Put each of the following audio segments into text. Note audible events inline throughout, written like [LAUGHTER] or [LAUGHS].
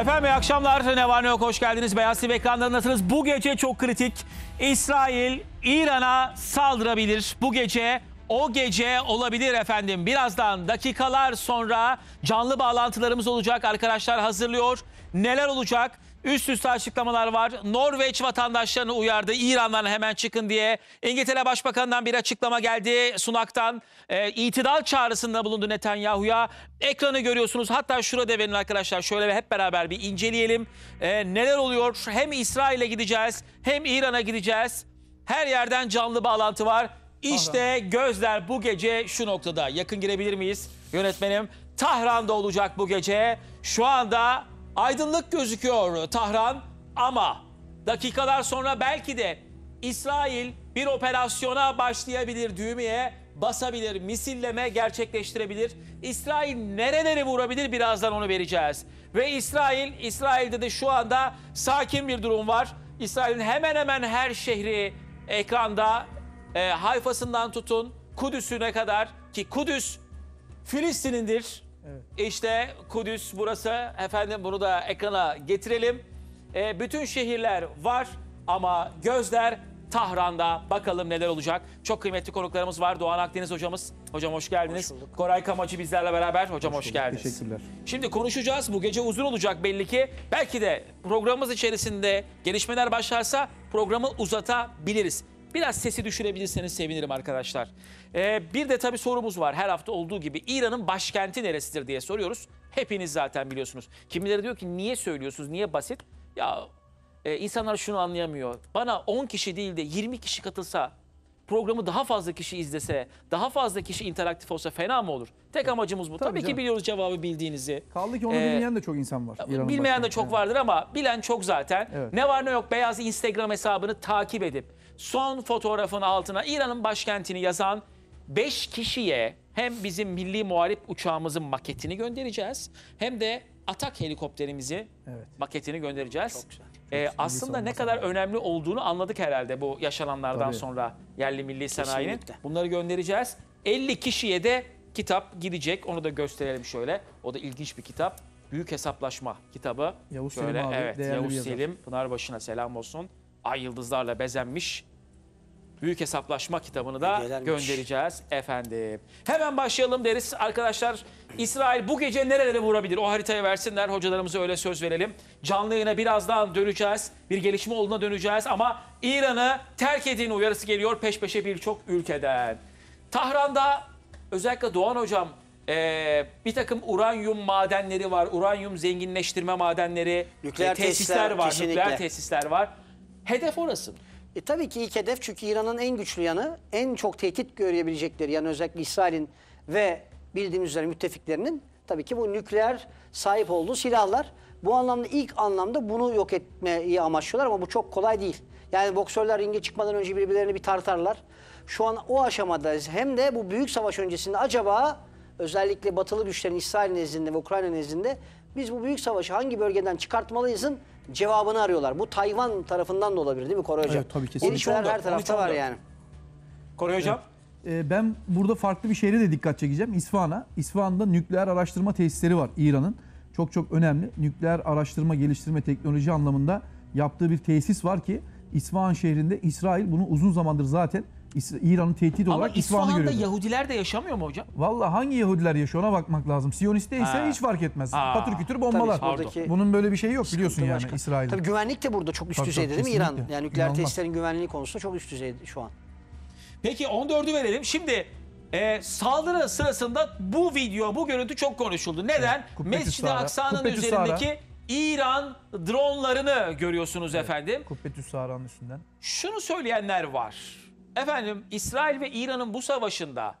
Efendim iyi akşamlar. Ne yok hoş geldiniz. Beyaz TV nasılsınız? Bu gece çok kritik. İsrail İran'a saldırabilir. Bu gece o gece olabilir efendim. Birazdan dakikalar sonra canlı bağlantılarımız olacak. Arkadaşlar hazırlıyor. Neler olacak? Üst üste açıklamalar var. Norveç vatandaşlarını uyardı. İran'dan hemen çıkın diye. İngiltere Başbakanı'ndan bir açıklama geldi. Sunak'tan e, itidal çağrısında bulundu Netanyahu'ya. Ekranı görüyorsunuz. Hatta şurada verin arkadaşlar şöyle hep beraber bir inceleyelim. E, neler oluyor? Hem İsrail'e gideceğiz hem İran'a gideceğiz. Her yerden canlı bağlantı var. İşte gözler bu gece şu noktada. Yakın girebilir miyiz yönetmenim? Tahran'da olacak bu gece. Şu anda Aydınlık gözüküyor Tahran ama dakikalar sonra belki de İsrail bir operasyona başlayabilir düğmeye basabilir, misilleme gerçekleştirebilir. İsrail nereleri vurabilir birazdan onu vereceğiz. Ve İsrail, İsrail'de de şu anda sakin bir durum var. İsrail'in hemen hemen her şehri ekranda e, Hayfasından tutun Kudüs'üne kadar ki Kudüs Filistin'indir. Evet. İşte Kudüs burası. Efendim bunu da ekrana getirelim. E, bütün şehirler var ama gözler Tahran'da. Bakalım neler olacak. Çok kıymetli konuklarımız var. Doğan Akdeniz hocamız. Hocam hoş geldiniz. Hoş Koray Kamacı bizlerle beraber. Hocam hoş, hoş geldiniz. Teşekkürler. Şimdi konuşacağız. Bu gece uzun olacak belli ki. Belki de programımız içerisinde gelişmeler başlarsa programı uzatabiliriz. Biraz sesi düşürebilirseniz sevinirim arkadaşlar. Ee, bir de tabii sorumuz var. Her hafta olduğu gibi İran'ın başkenti neresidir diye soruyoruz. Hepiniz zaten biliyorsunuz. Kimileri diyor ki niye söylüyorsunuz, niye basit? Ya e, insanlar şunu anlayamıyor. Bana 10 kişi değil de 20 kişi katılsa programı daha fazla kişi izlese, daha fazla kişi interaktif olsa fena mı olur? Tek amacımız bu. Tabii, Tabii ki biliyoruz cevabı bildiğinizi. Kaldı ki onu Ee, bilmeyen de çok insan var. İran'ın Bilmeyen de çok vardır ama bilen çok zaten. Evet. Ne var ne yok beyaz Instagram hesabını takip edip son fotoğrafın altına İran'ın başkentini yazan 5 kişiye hem bizim milli muharip uçağımızın maketini göndereceğiz hem de atak helikopterimizi evet. maketini göndereceğiz. Çok güzel. ee, aslında ne kadar lazım. önemli olduğunu anladık herhalde bu yaşananlardan Tabii. sonra yerli milli sanayinin. Kesinlikle. Bunları göndereceğiz. 50 kişiye de kitap gidecek. Onu da gösterelim şöyle. O da ilginç bir kitap. Büyük Hesaplaşma kitabı. Yavuz şöyle, Selim abi. Evet, Yavuz Selim Pınarbaşı'na selam olsun ay yıldızlarla bezenmiş büyük hesaplaşma kitabını da Hediyelermiş. göndereceğiz efendim. Hemen başlayalım deriz. Arkadaşlar İsrail bu gece nerelere vurabilir? O haritayı versinler. Hocalarımıza öyle söz verelim. Canlı yayına birazdan döneceğiz. Bir gelişme olduğuna döneceğiz ama İran'ı terk edin uyarısı geliyor peş peşe birçok ülkeden. Tahran'da özellikle Doğan Hocam ee, bir takım uranyum madenleri var, uranyum zenginleştirme madenleri, nükleer tesisler, tesisler var, kesinlikle. nükleer tesisler var. Hedef orası mı? E, tabii ki ilk hedef çünkü İran'ın en güçlü yanı, en çok tehdit görebilecekleri yani özellikle İsrail'in ve bildiğimiz üzere müttefiklerinin tabii ki bu nükleer sahip olduğu silahlar. Bu anlamda ilk anlamda bunu yok etmeyi amaçlıyorlar ama bu çok kolay değil. Yani boksörler ringe çıkmadan önce birbirlerini bir tartarlar. Şu an o aşamadayız. Hem de bu büyük savaş öncesinde acaba özellikle batılı güçlerin İsrail nezdinde ve Ukrayna nezdinde biz bu büyük savaşı hangi bölgeden çıkartmalıyızın cevabını arıyorlar. Bu Tayvan tarafından da olabilir değil mi Koray Hocam? Evet tabii kesinlikle. Gelişmeler her tarafta var yani. Koray Hocam? Ee, ben burada farklı bir şehre de dikkat çekeceğim. İsfahan'a. İsfahan'da nükleer araştırma tesisleri var İran'ın. Çok çok önemli. Nükleer araştırma, geliştirme, teknoloji anlamında yaptığı bir tesis var ki İsfahan şehrinde İsrail bunu uzun zamandır zaten İran'ı tehdit olarak olarak İsfahan'da İsfahan'ı görüyoruz. Yahudiler de yaşamıyor mu hocam? Valla hangi Yahudiler yaşıyor ona bakmak lazım. Siyoniste ise hiç fark etmez. Ha. Patır kütür bombalar. Tabii Bunun böyle bir şeyi yok biliyorsun yani başka. İsrail'de. Tabii güvenlik de burada çok üst Tabii, düzeyde tabii, değil mi İran? Yani nükleer İnanılmaz. testlerin güvenliği konusunda çok üst düzeyde şu an. Peki 14'ü verelim. Şimdi e, saldırı sırasında bu video, bu görüntü çok konuşuldu. Neden? Kubbetü Mescid-i Aksa'nın üzerindeki İran dronlarını görüyorsunuz efendim. Kubbetü Sahra'nın üstünden. Şunu söyleyenler var. Efendim İsrail ve İran'ın bu savaşında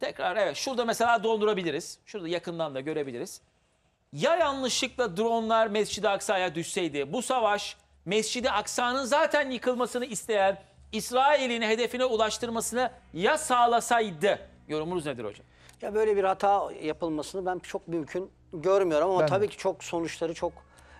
tekrar evet şurada mesela dondurabiliriz. Şurada yakından da görebiliriz. Ya yanlışlıkla dronlar Mescid-i Aksa'ya düşseydi bu savaş Mescid-i Aksa'nın zaten yıkılmasını isteyen İsrail'in hedefine ulaştırmasını ya sağlasaydı? Yorumunuz nedir hocam? Ya böyle bir hata yapılmasını ben çok mümkün görmüyorum ama ben tabii de. ki çok sonuçları çok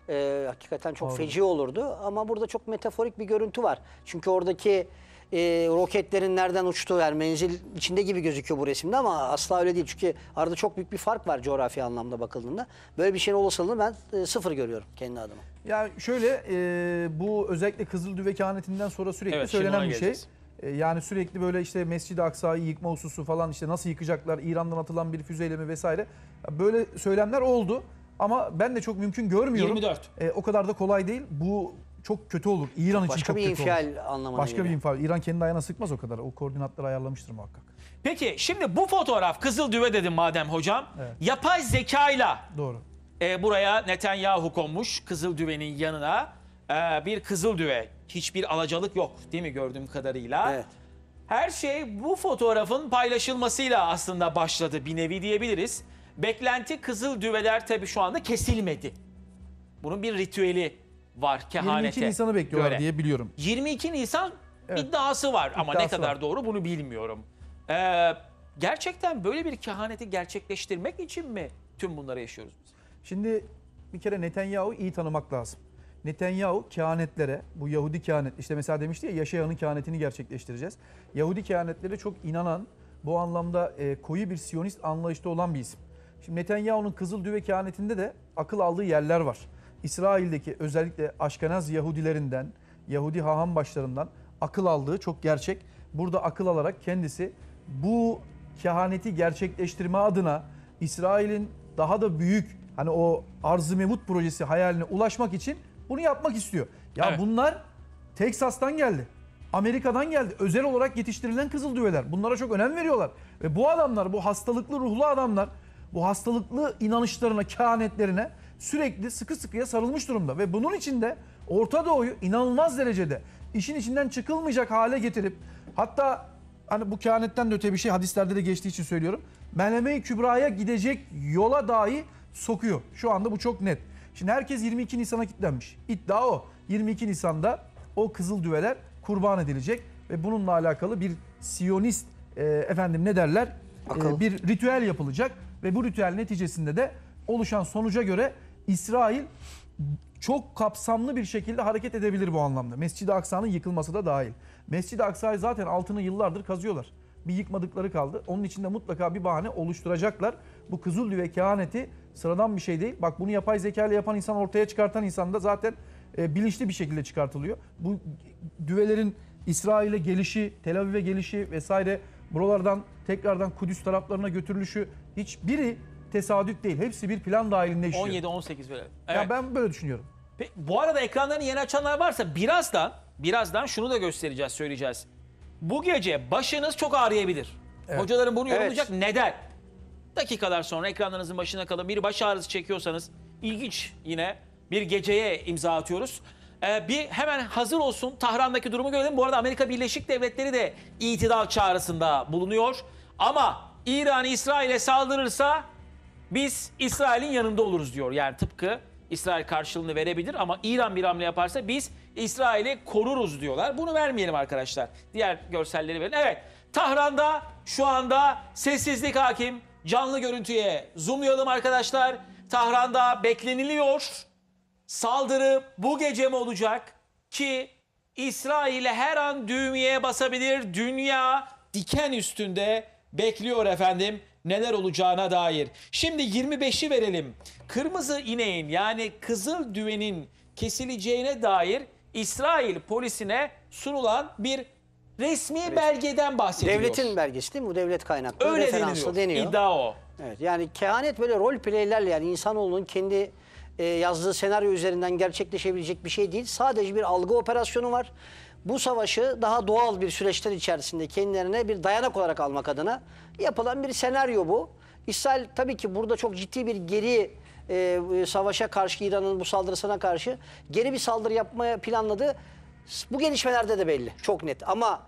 e, hakikaten çok Doğru. feci olurdu. Ama burada çok metaforik bir görüntü var. Çünkü oradaki e, roketlerin nereden uçtuğu yani menzil içinde gibi gözüküyor bu resimde ama asla öyle değil. Çünkü arada çok büyük bir fark var coğrafi anlamda bakıldığında. Böyle bir şeyin olasılığını ben e, sıfır görüyorum kendi adıma. Yani şöyle e, bu özellikle Kızıldüve Düvek sonra sürekli Evet, söylenen bir şey. geleceğiz. E, Yani sürekli böyle işte Mescid-i Aksa'yı yıkma hususu falan işte nasıl yıkacaklar İran'dan atılan bir füzeyle mi vesaire. Böyle söylemler oldu ama ben de çok mümkün görmüyorum. 24. E, o kadar da kolay değil. Bu çok kötü olur. İran için çok bir kötü olur. infial anlamına Başka bir geliyor. infial. İran kendi ayağına sıkmaz o kadar. O koordinatları ayarlamıştır muhakkak. Peki şimdi bu fotoğraf kızıl düve dedim madem hocam. Evet. Yapay zekayla Doğru. e, buraya Netanyahu konmuş kızıl düvenin yanına. E, bir kızıl düve. Hiçbir alacalık yok değil mi gördüğüm kadarıyla. Evet. Her şey bu fotoğrafın paylaşılmasıyla aslında başladı bir nevi diyebiliriz. Beklenti kızıl düveler tabii şu anda kesilmedi. Bunun bir ritüeli var kehanete 22 Nisan'ı bekliyorlar göre. diye biliyorum. 22 Nisan evet. iddiası var ama ne kadar var. doğru bunu bilmiyorum. Ee, gerçekten böyle bir kehaneti gerçekleştirmek için mi tüm bunları yaşıyoruz biz? Şimdi bir kere Netanyahu iyi tanımak lazım. Netanyahu kehanetlere, bu Yahudi kehanet, işte mesela demişti ya yaşayanın kehanetini gerçekleştireceğiz. Yahudi kehanetlere çok inanan, bu anlamda e, koyu bir siyonist anlayışta olan bir isim. Şimdi Netanyahu'nun Kızıl Düve kehanetinde de akıl aldığı yerler var. İsrail'deki özellikle Aşkenaz Yahudilerinden, Yahudi haham başlarından akıl aldığı çok gerçek. Burada akıl alarak kendisi bu kehaneti gerçekleştirme adına İsrail'in daha da büyük hani o arz-ı mevut projesi hayaline ulaşmak için bunu yapmak istiyor. Ya evet. bunlar Teksas'tan geldi. Amerika'dan geldi. Özel olarak yetiştirilen kızıldüveler. Bunlara çok önem veriyorlar. Ve bu adamlar, bu hastalıklı ruhlu adamlar, bu hastalıklı inanışlarına, kehanetlerine sürekli sıkı sıkıya sarılmış durumda. Ve bunun için de Orta Doğu'yu inanılmaz derecede işin içinden çıkılmayacak hale getirip hatta hani bu kehanetten de öte bir şey hadislerde de geçtiği için söylüyorum. meleme Kübra'ya gidecek yola dahi sokuyor. Şu anda bu çok net. Şimdi herkes 22 Nisan'a kilitlenmiş. İddia o. 22 Nisan'da o kızıl düveler kurban edilecek ve bununla alakalı bir Siyonist e, efendim ne derler? E, bir ritüel yapılacak ve bu ritüel neticesinde de oluşan sonuca göre İsrail çok kapsamlı bir şekilde hareket edebilir bu anlamda. Mescid-i Aksa'nın yıkılması da dahil. Mescid-i Aksa'yı zaten altını yıllardır kazıyorlar. Bir yıkmadıkları kaldı. Onun için de mutlaka bir bahane oluşturacaklar. Bu Kızıldi ve kehaneti sıradan bir şey değil. Bak bunu yapay zeka ile yapan insan ortaya çıkartan insan da zaten e, bilinçli bir şekilde çıkartılıyor. Bu düvelerin İsrail'e gelişi, Tel Aviv'e gelişi vesaire buralardan tekrardan Kudüs taraflarına götürülüşü hiçbiri tesadüf değil. Hepsi bir plan dahilinde işliyor. 17-18 böyle. Evet. Ya ben böyle düşünüyorum. Pe- bu arada ekranlarını yeni açanlar varsa birazdan, birazdan şunu da göstereceğiz, söyleyeceğiz. Bu gece başınız çok ağrıyabilir. Evet. Hocaların bunu Evet. Neden? Dakikalar sonra ekranlarınızın başına kalın. Bir baş ağrısı çekiyorsanız ilginç yine bir geceye imza atıyoruz. Ee, bir hemen hazır olsun Tahran'daki durumu görelim. Bu arada Amerika Birleşik Devletleri de itidal çağrısında bulunuyor. Ama İran İsrail'e saldırırsa biz İsrail'in yanında oluruz diyor. Yani tıpkı İsrail karşılığını verebilir ama İran bir hamle yaparsa biz İsrail'i koruruz diyorlar. Bunu vermeyelim arkadaşlar. Diğer görselleri verin. Evet Tahran'da şu anda sessizlik hakim. Canlı görüntüye zoomlayalım arkadaşlar. Tahran'da bekleniliyor. Saldırı bu gece mi olacak ki İsrail'e her an düğmeye basabilir. Dünya diken üstünde bekliyor efendim neler olacağına dair. Şimdi 25'i verelim. Kırmızı ineğin yani kızıl düvenin kesileceğine dair İsrail polisine sunulan bir resmi belgeden bahsediyor. Devletin belgesi değil mi? Bu devlet kaynaklı. Öyle deniliyor. deniyor. İddia o. Evet, yani kehanet böyle rol playlerle yani insanoğlunun kendi e, yazdığı senaryo üzerinden gerçekleşebilecek bir şey değil. Sadece bir algı operasyonu var bu savaşı daha doğal bir süreçler içerisinde kendilerine bir dayanak olarak almak adına yapılan bir senaryo bu. İsrail tabii ki burada çok ciddi bir geri e, savaşa karşı İran'ın bu saldırısına karşı geri bir saldırı yapmaya planladı. Bu gelişmelerde de belli çok net ama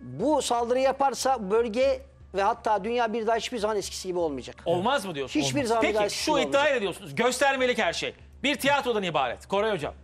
bu saldırı yaparsa bölge ve hatta dünya bir daha hiçbir zaman eskisi gibi olmayacak. Olmaz mı diyorsunuz? Hiçbir Olmaz. zaman Peki, bir daha eskisi şu gibi iddia olmayacak. ediyorsunuz göstermelik her şey. Bir tiyatrodan ibaret. Koray Hocam.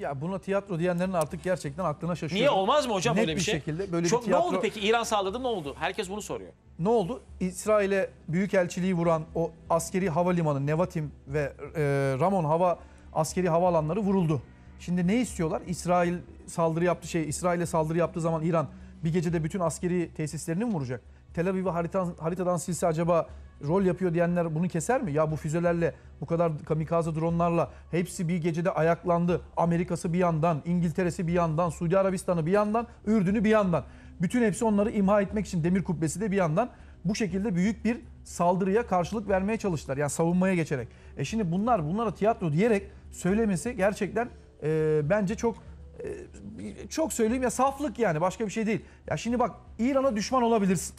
Ya buna tiyatro diyenlerin artık gerçekten aklına şaşıyor. Niye olmaz mı hocam Net öyle bir şey? şekilde böyle Çok, bir tiyatro... Ne oldu peki İran sağladı ne oldu? Herkes bunu soruyor. Ne oldu? İsrail'e büyükelçiliği vuran o askeri havalimanı Nevatim ve e, Ramon hava askeri havaalanları vuruldu. Şimdi ne istiyorlar? İsrail saldırı yaptı şey İsrail'e saldırı yaptığı zaman İran bir gecede bütün askeri tesislerini mi vuracak? Tel Aviv'i haritadan, haritadan silse acaba rol yapıyor diyenler bunu keser mi? Ya bu füzelerle, bu kadar kamikaze dronlarla hepsi bir gecede ayaklandı. Amerika'sı bir yandan, İngiltere'si bir yandan, Suudi Arabistan'ı bir yandan, Ürdün'ü bir yandan. Bütün hepsi onları imha etmek için Demir Kubbesi de bir yandan bu şekilde büyük bir saldırıya karşılık vermeye çalıştılar. Yani savunmaya geçerek. E şimdi bunlar bunlara tiyatro diyerek söylemesi gerçekten e, bence çok e, çok söyleyeyim ya saflık yani başka bir şey değil. Ya şimdi bak İran'a düşman olabilirsin.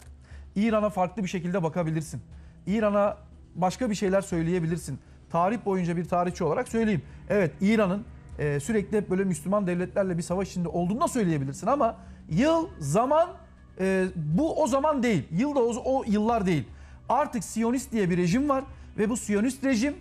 İran'a farklı bir şekilde bakabilirsin. İran'a başka bir şeyler söyleyebilirsin. Tarih boyunca bir tarihçi olarak söyleyeyim. Evet İran'ın e, sürekli hep böyle Müslüman devletlerle bir savaş içinde olduğunu da söyleyebilirsin ama yıl, zaman e, bu o zaman değil. Yıl da o, o yıllar değil. Artık Siyonist diye bir rejim var ve bu Siyonist rejim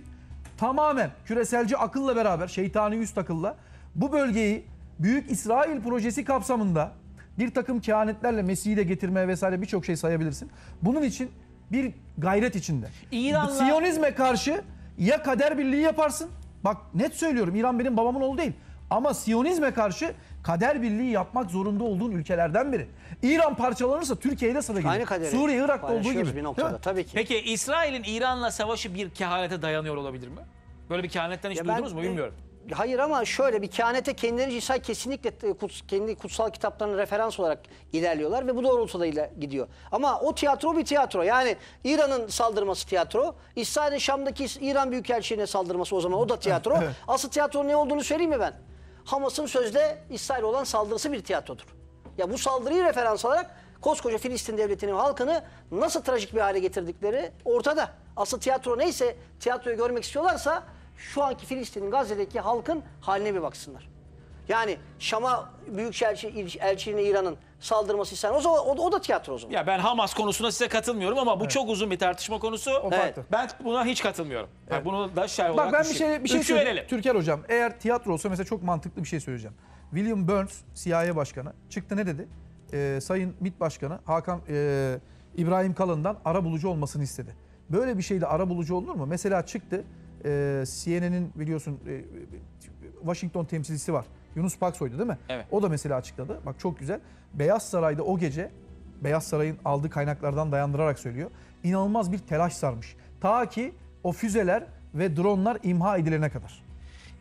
tamamen küreselci akılla beraber, şeytani üst akılla bu bölgeyi Büyük İsrail projesi kapsamında bir takım kehanetlerle Mesih'i de getirmeye vesaire birçok şey sayabilirsin. Bunun için bir gayret içinde. İran'la... Siyonizme karşı ya kader birliği yaparsın. Bak net söylüyorum İran benim babamın oğlu değil. Ama Siyonizme karşı kader birliği yapmak zorunda olduğun ülkelerden biri. İran parçalanırsa Türkiye'de sıra gelir. Suriye, Irak'ta olduğu gibi. Bir noktada, tabii ki. Peki İsrail'in İran'la savaşı bir kehanete dayanıyor olabilir mi? Böyle bir kehanetten hiç ya duydunuz ben, mu bilmiyorum. Hayır ama şöyle bir kehanete kendileri İsa kesinlikle e, kuts, kendi kutsal kitaplarını referans olarak ilerliyorlar ve bu doğrultuda ile gidiyor. Ama o tiyatro bir tiyatro. Yani İran'ın saldırması tiyatro. İsrail'in Şam'daki İran Büyükelçiliğine saldırması o zaman o da tiyatro. [LAUGHS] Asıl tiyatro ne olduğunu söyleyeyim mi ben? Hamas'ın sözde İsrail olan saldırısı bir tiyatrodur. Ya bu saldırıyı referans alarak koskoca Filistin devletinin halkını nasıl trajik bir hale getirdikleri ortada. Asıl tiyatro neyse tiyatroyu görmek istiyorlarsa şu anki Filistin'in Gazze'deki halkın haline bir baksınlar. Yani Şam'a Büyükelçi elçiliğine İran'ın saldırması isen o, zaman, o, da, o da tiyatro o zaman. Ya ben Hamas konusuna size katılmıyorum ama bu evet. çok uzun bir tartışma konusu. evet. Ben buna hiç katılmıyorum. Evet. Yani bunu da şerh olarak Bak ben bir şey, bir şey söyleyeyim. Türker Hocam eğer tiyatro olsa mesela çok mantıklı bir şey söyleyeceğim. William Burns CIA başkanı çıktı ne dedi? Ee, Sayın Mit başkanı Hakan e, İbrahim Kalın'dan ara bulucu olmasını istedi. Böyle bir şeyle ara bulucu olunur mu? Mesela çıktı ee, CNN'in biliyorsun e, Washington temsilcisi var. Yunus Paksoy'du değil mi? Evet. O da mesela açıkladı. Bak çok güzel. Beyaz Saray'da o gece Beyaz Saray'ın aldığı kaynaklardan dayandırarak söylüyor. İnanılmaz bir telaş sarmış. Ta ki o füzeler ve dronlar imha edilene kadar.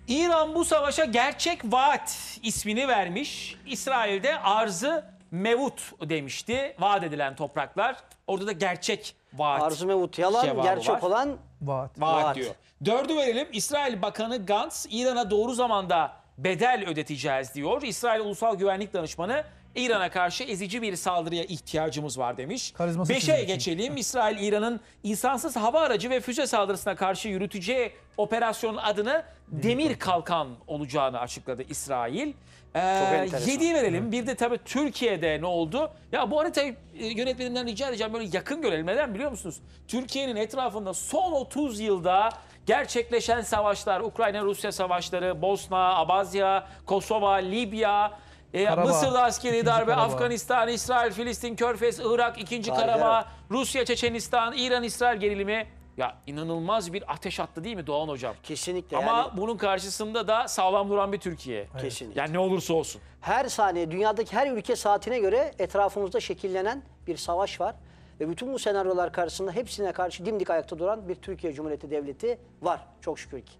İran bu savaşa gerçek vaat ismini vermiş. İsrail'de arzı mevut demişti. Vaat edilen topraklar. Orada da gerçek Vaat. Arzu Mevut yalan, cevabı var. gerçek olan Vaat. Vaat, Vaat. diyor. Dördü verelim. İsrail Bakanı Gantz, İran'a doğru zamanda bedel ödeteceğiz diyor. İsrail Ulusal Güvenlik Danışmanı İran'a karşı ezici bir saldırıya ihtiyacımız var demiş. Karizması Beşe geçelim. İsrail, İran'ın insansız hava aracı ve füze saldırısına karşı yürüteceği operasyonun adını Demir Kalkan olacağını açıkladı İsrail. Ee, Çok verelim. Bir de tabii Türkiye'de ne oldu? Ya bu haritayı e, yönetmeninden rica edeceğim böyle yakın görelim. Neden biliyor musunuz? Türkiye'nin etrafında son 30 yılda gerçekleşen savaşlar, Ukrayna-Rusya savaşları, Bosna, Abazya, Kosova, Libya, e, Mısır'da askeri darbe, Karabağ. Afganistan, İsrail, Filistin, Körfez, Irak, 2. Karabağ, Rusya, Çeçenistan, İran, İsrail gerilimi ya inanılmaz bir ateş attı değil mi Doğan Hocam? Kesinlikle. Ama yani... bunun karşısında da sağlam duran bir Türkiye. Evet. Kesinlikle. Yani ne olursa olsun. Her saniye dünyadaki her ülke saatine göre etrafımızda şekillenen bir savaş var. Ve bütün bu senaryolar karşısında hepsine karşı dimdik ayakta duran bir Türkiye Cumhuriyeti Devleti var çok şükür ki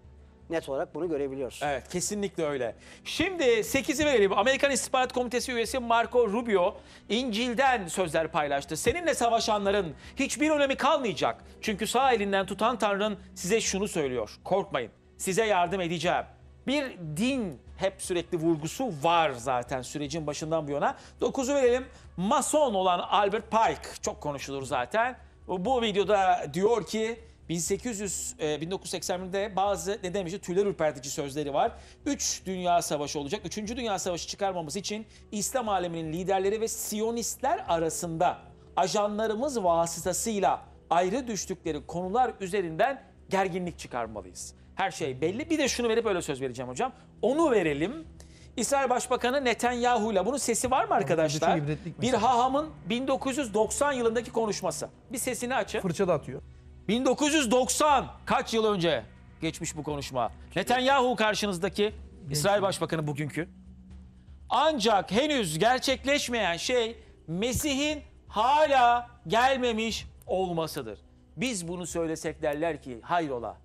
net olarak bunu görebiliyoruz. Evet kesinlikle öyle. Şimdi 8'i verelim. Amerikan İstihbarat Komitesi üyesi Marco Rubio İncil'den sözler paylaştı. Seninle savaşanların hiçbir önemi kalmayacak. Çünkü sağ elinden tutan Tanrı'nın size şunu söylüyor. Korkmayın size yardım edeceğim. Bir din hep sürekli vurgusu var zaten sürecin başından bu yana. 9'u verelim. Mason olan Albert Pike çok konuşulur zaten. Bu videoda diyor ki 1800 1981'de e, bazı ne demişti tüyler ürpertici sözleri var. 3 Dünya Savaşı olacak. 3. Dünya Savaşı çıkarmamız için İslam aleminin liderleri ve Siyonistler arasında ajanlarımız vasıtasıyla ayrı düştükleri konular üzerinden gerginlik çıkarmalıyız. Her şey belli. Bir de şunu verip öyle söz vereceğim hocam. Onu verelim. İsrail Başbakanı Netanyahu'yla bunun sesi var mı arkadaşlar? Bir hahamın 1990 yılındaki konuşması. Bir sesini açın. Fırça da atıyor. 1990 kaç yıl önce geçmiş bu konuşma. Netanyahu karşınızdaki İsrail Başbakanı bugünkü. Ancak henüz gerçekleşmeyen şey Mesih'in hala gelmemiş olmasıdır. Biz bunu söylesek derler ki hayrola.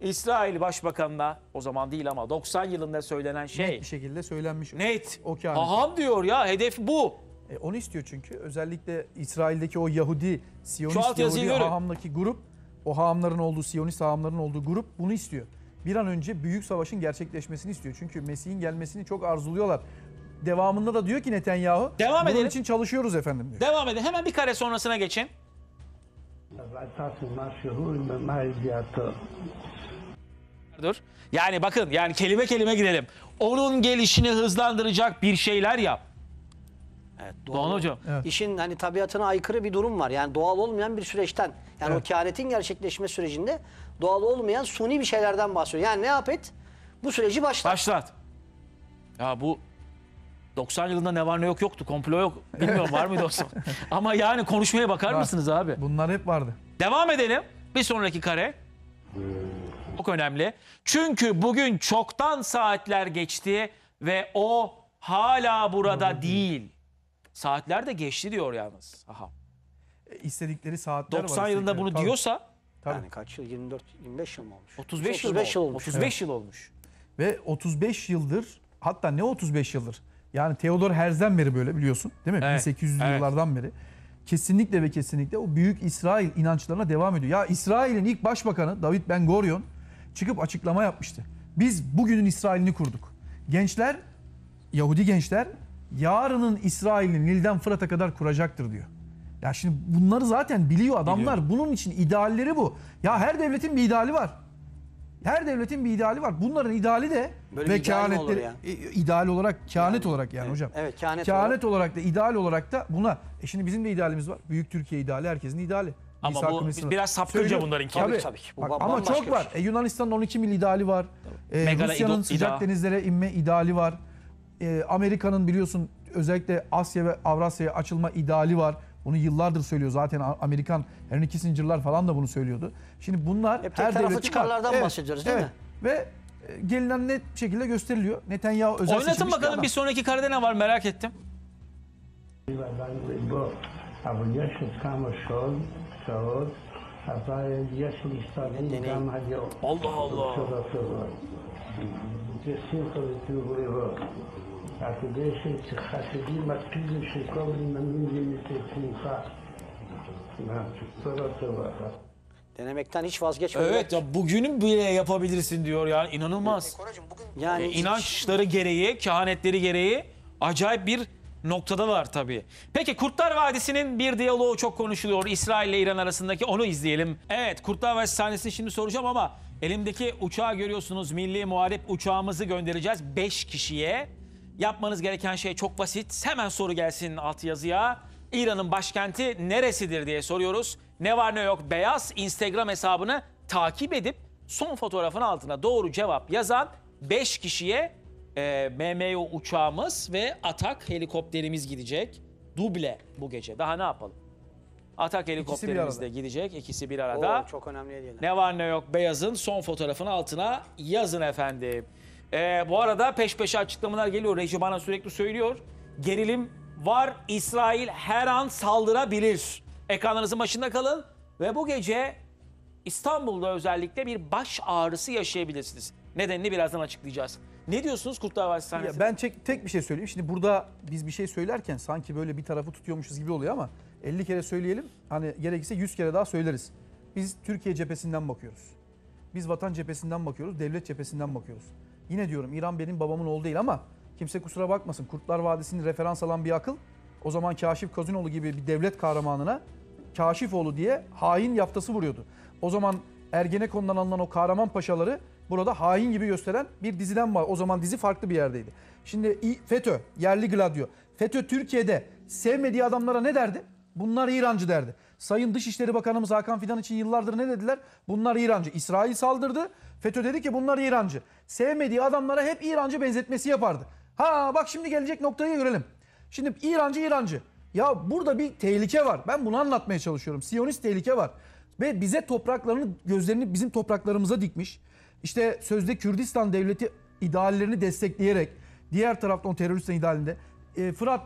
İsrail Başbakanına o zaman değil ama 90 yılında söylenen şey. Net bir şekilde söylenmiş. Net. Aham diyor ya hedef bu. E, onu istiyor çünkü. Özellikle İsrail'deki o Yahudi, Siyonist Yahudi ahamdaki grup o haamların olduğu, Siyonist haamların olduğu grup bunu istiyor. Bir an önce büyük savaşın gerçekleşmesini istiyor. Çünkü Mesih'in gelmesini çok arzuluyorlar. Devamında da diyor ki Netanyahu, Devam bunun edelim. için çalışıyoruz efendim diyor. Devam edin. Hemen bir kare sonrasına geçin. Dur. Yani bakın yani kelime kelime gidelim. Onun gelişini hızlandıracak bir şeyler yap. Evet, doğal Doğan Hocam. Evet. İşin hani tabiatına aykırı bir durum var. Yani doğal olmayan bir süreçten. Yani evet. o kehanetin gerçekleşme sürecinde doğal olmayan suni bir şeylerden bahsediyor. Yani ne yap et? Bu süreci başlat. Başlat. Ya bu 90 yılında ne var ne yok yoktu. Komplo yok. Bilmiyorum var mıydı o [LAUGHS] Ama yani konuşmaya bakar var. mısınız abi? Bunlar hep vardı. Devam edelim. Bir sonraki kare. Çok önemli. Çünkü bugün çoktan saatler geçti ve o hala burada değil. Saatler de geçti diyor yalnız. Aha. E, istedikleri saatler 90 var. yılında bunu Tabii. diyorsa Tabii. Yani kaç yıl? 24, 25 yıl mı olmuş? 35, 35 yıl, yıl olmuş. 35 evet. yıl olmuş. Ve 35 yıldır hatta ne 35 yıldır? Yani Theodor Herzl'den beri böyle biliyorsun değil mi? Evet. 1800'lü evet. yıllardan beri. Kesinlikle ve kesinlikle o büyük İsrail inançlarına devam ediyor. Ya İsrail'in ilk başbakanı David Ben Gurion çıkıp açıklama yapmıştı. Biz bugünün İsrail'ini kurduk. Gençler, Yahudi gençler yarının İsrail'in Nil'den Fırat'a kadar kuracaktır diyor. Ya şimdi bunları zaten biliyor adamlar. Biliyor. Bunun için idealleri bu. Ya her devletin bir ideali var. Her devletin bir ideali var. Bunların ideali de Böyle ve kehanetleri ya? olarak kehanet yani, olarak yani evet, hocam. Evet kehanet, kehanet olarak. olarak da ideal olarak da buna. E şimdi bizim de idealimiz var. Büyük Türkiye ideali herkesin ideali. Ama İsa bu biz biraz sapkınca Söylüyorum. bunlarınki. Tabii tabii. ki. Bu, Bak, ama çok var. Şey. E, Yunanistan'ın 12 mil ideali var. Tabii. E, Rusya'nın sıcak ida. denizlere inme ideali var e, Amerika'nın biliyorsun özellikle Asya ve Avrasya'ya açılma ideali var. Bunu yıllardır söylüyor zaten Amerikan Henry Kissinger'lar falan da bunu söylüyordu. Şimdi bunlar Hep her devletin çıkarlardan var. bahsediyoruz evet, değil evet. mi? Ve e, gelinen net şekilde gösteriliyor. Netanyahu özel Oynatın bakalım bir, bir sonraki karede ne var merak ettim. Allah Allah. עתודי של חסידים אקטיביים של כל מימנים Denemekten hiç vazgeçmiyor. Evet ya bugünün bile yapabilirsin diyor e, e, yani inanılmaz. Yani inançları gereği, kehanetleri gereği acayip bir noktadalar tabii. Peki Kurtlar Vadisi'nin bir diyaloğu çok konuşuluyor. İsrail ile İran arasındaki onu izleyelim. Evet Kurtlar Vadisi sahnesini şimdi soracağım ama elimdeki uçağı görüyorsunuz. Milli Muharip uçağımızı göndereceğiz 5 kişiye. Yapmanız gereken şey çok basit. Hemen soru gelsin alt yazıya. İran'ın başkenti neresidir diye soruyoruz. Ne var ne yok beyaz Instagram hesabını takip edip son fotoğrafın altına doğru cevap yazan 5 kişiye e, MMO uçağımız ve Atak helikopterimiz gidecek. Duble bu gece. Daha ne yapalım? Atak helikopterimiz de gidecek. İkisi bir arada. Oo, çok önemli hediyeler. Ne var ne yok beyazın son fotoğrafın altına yazın efendim. Ee, bu arada peş peşe açıklamalar geliyor. Reji bana sürekli söylüyor. Gerilim var. İsrail her an saldırabilir. Ekranlarınızın başında kalın. Ve bu gece İstanbul'da özellikle bir baş ağrısı yaşayabilirsiniz. Nedenini birazdan açıklayacağız. Ne diyorsunuz Kurtlar Vadisi ben tek, tek bir şey söyleyeyim. Şimdi burada biz bir şey söylerken sanki böyle bir tarafı tutuyormuşuz gibi oluyor ama 50 kere söyleyelim. Hani gerekirse 100 kere daha söyleriz. Biz Türkiye cephesinden bakıyoruz. Biz vatan cephesinden bakıyoruz, devlet cephesinden bakıyoruz. Yine diyorum İran benim babamın oğlu değil ama kimse kusura bakmasın. Kurtlar Vadisi'ni referans alan bir akıl o zaman Kaşif Kazinoğlu gibi bir devlet kahramanına Kaşifoğlu diye hain yaftası vuruyordu. O zaman Ergenekon'dan alınan o kahraman paşaları burada hain gibi gösteren bir diziden var. O zaman dizi farklı bir yerdeydi. Şimdi FETÖ, yerli gladio. FETÖ Türkiye'de sevmediği adamlara ne derdi? Bunlar İrancı derdi. Sayın Dışişleri Bakanımız Hakan Fidan için yıllardır ne dediler? Bunlar İrancı. İsrail saldırdı. FETÖ dedi ki bunlar İrancı. Sevmediği adamlara hep İrancı benzetmesi yapardı. Ha bak şimdi gelecek noktayı görelim. Şimdi İrancı İrancı. Ya burada bir tehlike var. Ben bunu anlatmaya çalışıyorum. Siyonist tehlike var. Ve bize topraklarını, gözlerini bizim topraklarımıza dikmiş. İşte sözde Kürdistan devleti ideallerini destekleyerek, diğer taraftan teröristlerin idealinde, e, Fırat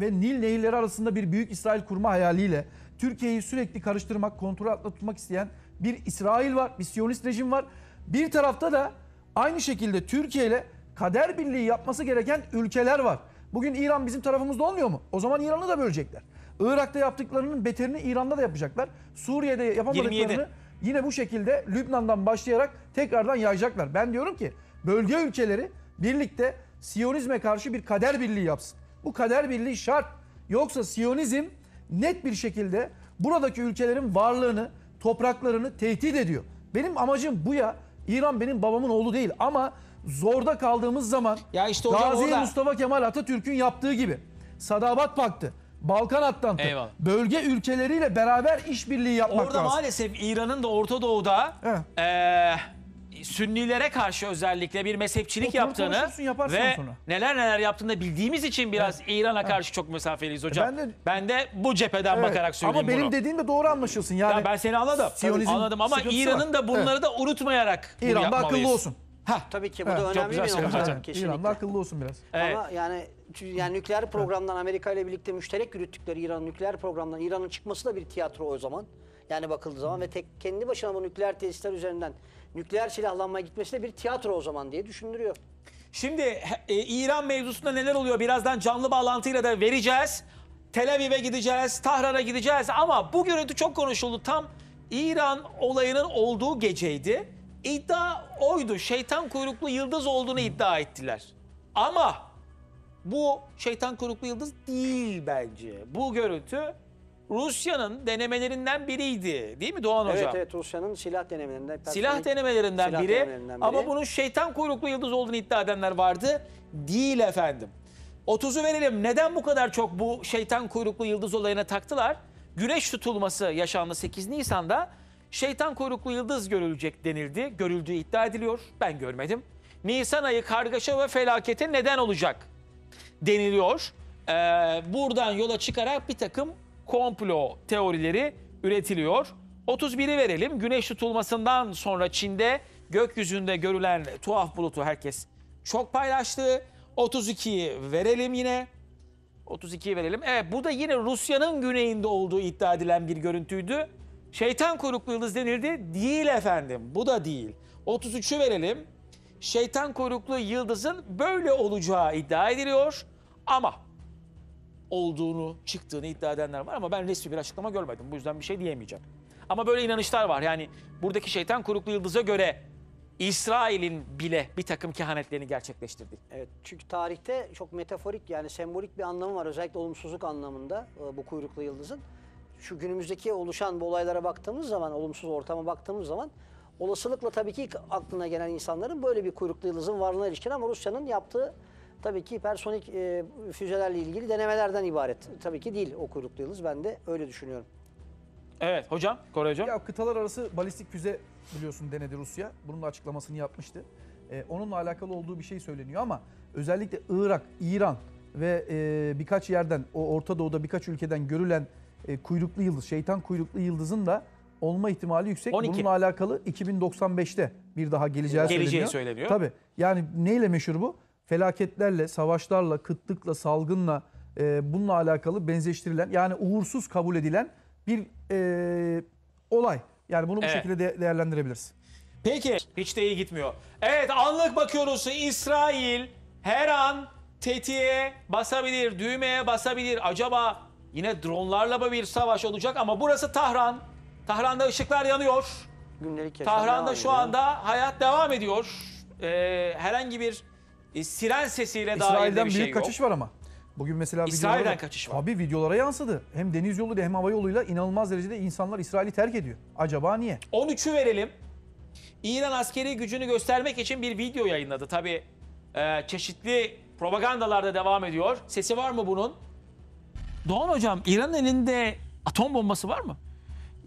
ve Nil nehirleri arasında bir büyük İsrail kurma hayaliyle, Türkiye'yi sürekli karıştırmak, kontrol altında tutmak isteyen bir İsrail var, bir Siyonist rejim var. Bir tarafta da aynı şekilde Türkiye ile kader birliği yapması gereken ülkeler var. Bugün İran bizim tarafımızda olmuyor mu? O zaman İran'ı da bölecekler. Irak'ta yaptıklarının beterini İran'da da yapacaklar. Suriye'de yapamadıklarını 27. yine bu şekilde Lübnan'dan başlayarak tekrardan yayacaklar. Ben diyorum ki bölge ülkeleri birlikte Siyonizme karşı bir kader birliği yapsın. Bu kader birliği şart. Yoksa Siyonizm net bir şekilde buradaki ülkelerin varlığını, topraklarını tehdit ediyor. Benim amacım bu ya. İran benim babamın oğlu değil ama zorda kaldığımız zaman ya işte hocam Gazi orada... Mustafa Kemal Atatürk'ün yaptığı gibi Sadabat Paktı, Balkan Atlantı, Eyvallah. bölge ülkeleriyle beraber işbirliği yapmak orada lazım. Orada maalesef İran'ın da Orta Doğu'da evet. ee, Sünnilere karşı özellikle bir mezhepçilik Oturur yaptığını ve sonra. neler neler yaptığını bildiğimiz için biraz İran'a karşı çok mesafeliyiz hocam. Ben Ben de, bu cepheden Evet. bakarak söyleyeyim Ama benim bunu. dediğim de doğru anlaşılsın. Yani Ya ben seni anladım. Siyonizm anladım ama İran'ın da bunları da unutmayarak İran İran'da akıllı olsun. Ha Tabii ki bu Evet, da önemli güzel bir nokta hocam. kesinlikle. akıllı olsun biraz. Evet. Ama yani yani nükleer programdan Amerika ile birlikte müşterek yürüttükleri İran nükleer programdan İran'ın çıkması da bir tiyatro o zaman. Yani bakıldığı zaman ve tek kendi başına bu nükleer tesisler üzerinden nükleer silahlanmaya gitmesi de bir tiyatro o zaman diye düşündürüyor. Şimdi e, İran mevzusunda neler oluyor birazdan canlı bağlantıyla da vereceğiz. Tel Aviv'e gideceğiz, Tahran'a gideceğiz ama bu görüntü çok konuşuldu. Tam İran olayının olduğu geceydi. İddia oydu. Şeytan kuyruklu yıldız olduğunu iddia ettiler. Ama bu şeytan kuyruklu yıldız değil bence. Bu görüntü Rusya'nın denemelerinden biriydi değil mi Doğan Evet, Hocam? evet Rusya'nın silah denemelerinden. Silah denemelerinden Silah biri denemelerinden biri. ama bunun şeytan kuyruklu yıldız olduğunu iddia edenler vardı. Değil efendim. 30'u verelim. Neden bu kadar çok bu şeytan kuyruklu yıldız olayına taktılar? Güneş tutulması yaşandı 8 Nisan'da. Şeytan kuyruklu yıldız görülecek denildi. Görüldüğü iddia ediliyor. Ben görmedim. Nisan ayı kargaşa ve felakete neden olacak deniliyor. Ee, buradan yola çıkarak bir takım komplo teorileri üretiliyor. 31'i verelim. Güneş tutulmasından sonra Çin'de gökyüzünde görülen tuhaf bulutu herkes çok paylaştı. 32'yi verelim yine. 32'yi verelim. Evet bu da yine Rusya'nın güneyinde olduğu iddia edilen bir görüntüydü. Şeytan kuyruklu yıldız denildi. Değil efendim. Bu da değil. 33'ü verelim. Şeytan kuyruklu yıldızın böyle olacağı iddia ediliyor. Ama olduğunu, çıktığını iddia edenler var ama ben resmi bir açıklama görmedim. Bu yüzden bir şey diyemeyeceğim. Ama böyle inanışlar var. Yani buradaki şeytan kuyruklu yıldıza göre İsrail'in bile bir takım kehanetlerini gerçekleştirdi. Evet çünkü tarihte çok metaforik yani sembolik bir anlamı var özellikle olumsuzluk anlamında e, bu kuyruklu yıldızın. Şu günümüzdeki oluşan bu olaylara baktığımız zaman, olumsuz ortama baktığımız zaman olasılıkla tabii ki aklına gelen insanların böyle bir kuyruklu yıldızın varlığına ilişkin ama Rusya'nın yaptığı tabii ki hipersonik e, füzelerle ilgili denemelerden ibaret. Tabii ki değil o kuyruklu yıldız. Ben de öyle düşünüyorum. Evet hocam, Koray hocam. Ya kıtalar arası balistik füze biliyorsun denedi Rusya. Bunun da açıklamasını yapmıştı. Ee, onunla alakalı olduğu bir şey söyleniyor ama özellikle Irak, İran ve e, birkaç yerden, o Orta Doğu'da birkaç ülkeden görülen e, kuyruklu yıldız, şeytan kuyruklu yıldızın da olma ihtimali yüksek. 12. Bununla alakalı 2095'te bir daha geleceği, geleceği söyleniyor. söyleniyor. Tabii. Yani neyle meşhur bu? felaketlerle, savaşlarla, kıtlıkla, salgınla e, bununla alakalı benzeştirilen yani uğursuz kabul edilen bir e, olay. Yani bunu bu evet. şekilde de değerlendirebiliriz. Peki hiç de iyi gitmiyor. Evet anlık bakıyoruz İsrail her an tetiğe basabilir, düğmeye basabilir. Acaba yine dronlarla mı bir savaş olacak ama burası Tahran. Tahran'da ışıklar yanıyor. Gündelik Tahran'da şu anda hayat devam ediyor. Ee, herhangi bir e, siren sesiyle daha elde İsrail'den bir büyük şey yok. kaçış var ama. Bugün mesela İsrail'den kaçış var. Abi videolara yansıdı. Hem deniz yoluyla hem hava yoluyla inanılmaz derecede insanlar İsrail'i terk ediyor. Acaba niye? 13'ü verelim. İran askeri gücünü göstermek için bir video yayınladı. Tabii e, çeşitli propagandalarda devam ediyor. Sesi var mı bunun? Doğan Hocam, İran'ın elinde atom bombası var mı?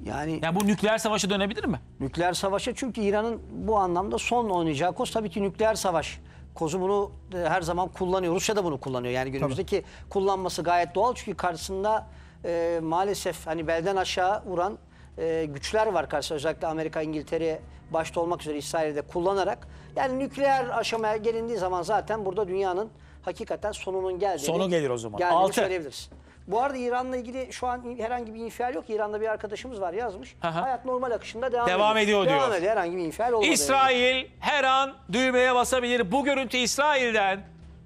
Yani Yani bu nükleer savaşa dönebilir mi? nükleer savaşa çünkü İran'ın bu anlamda son oynayacağı koz tabii ki nükleer savaş. Kozu bunu e, her zaman kullanıyor. Rusya da bunu kullanıyor. Yani günümüzdeki kullanması gayet doğal. Çünkü karşısında e, maalesef hani belden aşağı vuran e, güçler var karşısında. Özellikle Amerika, İngiltere başta olmak üzere de kullanarak. Yani nükleer aşamaya gelindiği zaman zaten burada dünyanın hakikaten sonunun geldiğini, Sonu gelir o zaman. geldiğini Altı. söyleyebiliriz. Bu arada İran'la ilgili şu an herhangi bir infial yok. İran'da bir arkadaşımız var yazmış. Aha. Hayat normal akışında devam, devam ediyor. ediyor devam ediyor herhangi bir infial olmadı. İsrail yani. her an düğmeye basabilir. Bu görüntü İsrail'den.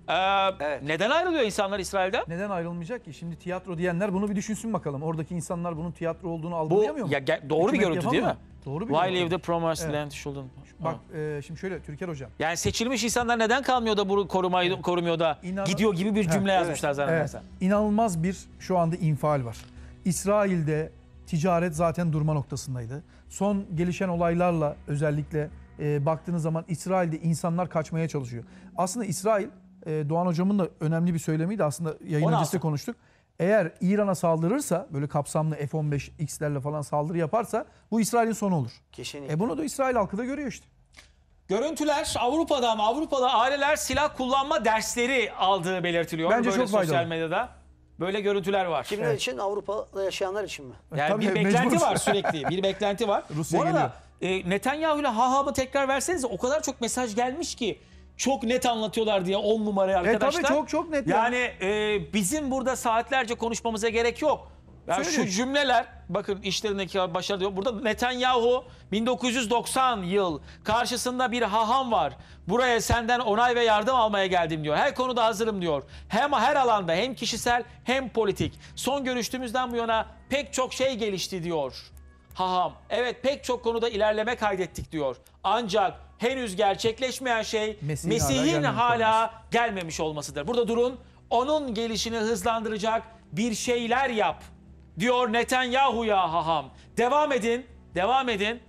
Ee, evet. Neden ayrılıyor insanlar İsrail'den? Neden ayrılmayacak ki? Şimdi tiyatro diyenler bunu bir düşünsün bakalım. Oradaki insanlar bunun tiyatro olduğunu algılayamıyor mu? Ya, doğru Hükümet bir görüntü yapamıyor. değil mi? Doğru biliyorum. While lived promised evet. land children. Bak e, şimdi şöyle Türker Hocam. Yani seçilmiş insanlar neden kalmıyor da bunu korumayı, evet. korumuyor da İnan gidiyor gibi bir cümle ha, yazmışlar evet. zannedersem. Evet. İnanılmaz bir şu anda infial var. İsrail'de ticaret zaten durma noktasındaydı. Son gelişen olaylarla özellikle e, baktığınız zaman İsrail'de insanlar kaçmaya çalışıyor. Aslında İsrail, e, Doğan Hocam'ın da önemli bir söylemiydi aslında yayın öncesi konuştuk eğer İran'a saldırırsa böyle kapsamlı F-15X'lerle falan saldırı yaparsa bu İsrail'in sonu olur. Kesinlikle. E bunu da İsrail halkı da görüyor işte. Görüntüler Avrupa'da mı? Avrupa'da aileler silah kullanma dersleri aldığı belirtiliyor. Bence Böyle çok faydalı. medyada. Böyle görüntüler var. Kimler Evet. için? Avrupa'da yaşayanlar için mi? Yani Tabii, bir beklenti var [LAUGHS] sürekli. Bir beklenti var. Rusya Bu arada e, Netanyahu ile hahamı tekrar verseniz o kadar çok mesaj gelmiş ki çok net anlatıyorlar diye 10 numaraya arkadaşlar. E tabii çok çok net. Yani, yani e, bizim burada saatlerce konuşmamıza gerek yok. Yani şu cümleler bakın işlerindeki başarı diyor. Burada Netanyahu 1990 yıl karşısında bir haham var. Buraya senden onay ve yardım almaya geldim diyor. Her konuda hazırım diyor. Hem her alanda hem kişisel hem politik. Son görüştüğümüzden bu yana pek çok şey gelişti diyor haham. Evet pek çok konuda ilerleme kaydettik diyor. Ancak henüz gerçekleşmeyen şey Mesih Mesih'in hala, hala gelmemiş olmasıdır. Burada durun. Onun gelişini hızlandıracak bir şeyler yap diyor Netanyahu'ya haham. Devam edin, devam edin.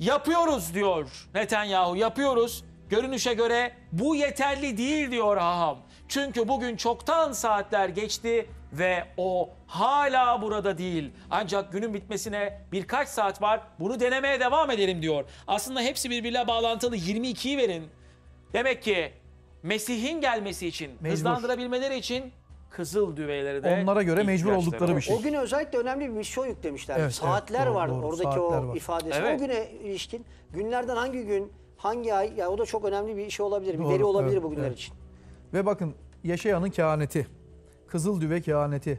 Yapıyoruz diyor Netanyahu, yapıyoruz. Görünüşe göre bu yeterli değil diyor haham. Çünkü bugün çoktan saatler geçti ve o hala burada değil. Ancak günün bitmesine birkaç saat var. Bunu denemeye devam edelim diyor. Aslında hepsi birbirine bağlantılı. 22'yi verin. Demek ki Mesih'in gelmesi için, Mecbur. hızlandırabilmeleri için kızıl düveleri de onlara göre mecbur oldukları var. bir şey. O gün özellikle önemli bir misyon yüklemişler. Evet, saatler evet, doğru, vardı doğru, oradaki saatler o var. ifadesi. Evet. O güne ilişkin günlerden hangi gün, hangi ay ya o da çok önemli bir şey olabilir. Bir doğru, veri olabilir evet, bugünler evet. için. Ve bakın Yaşayan'ın kehaneti Kızıl Düve kehaneti,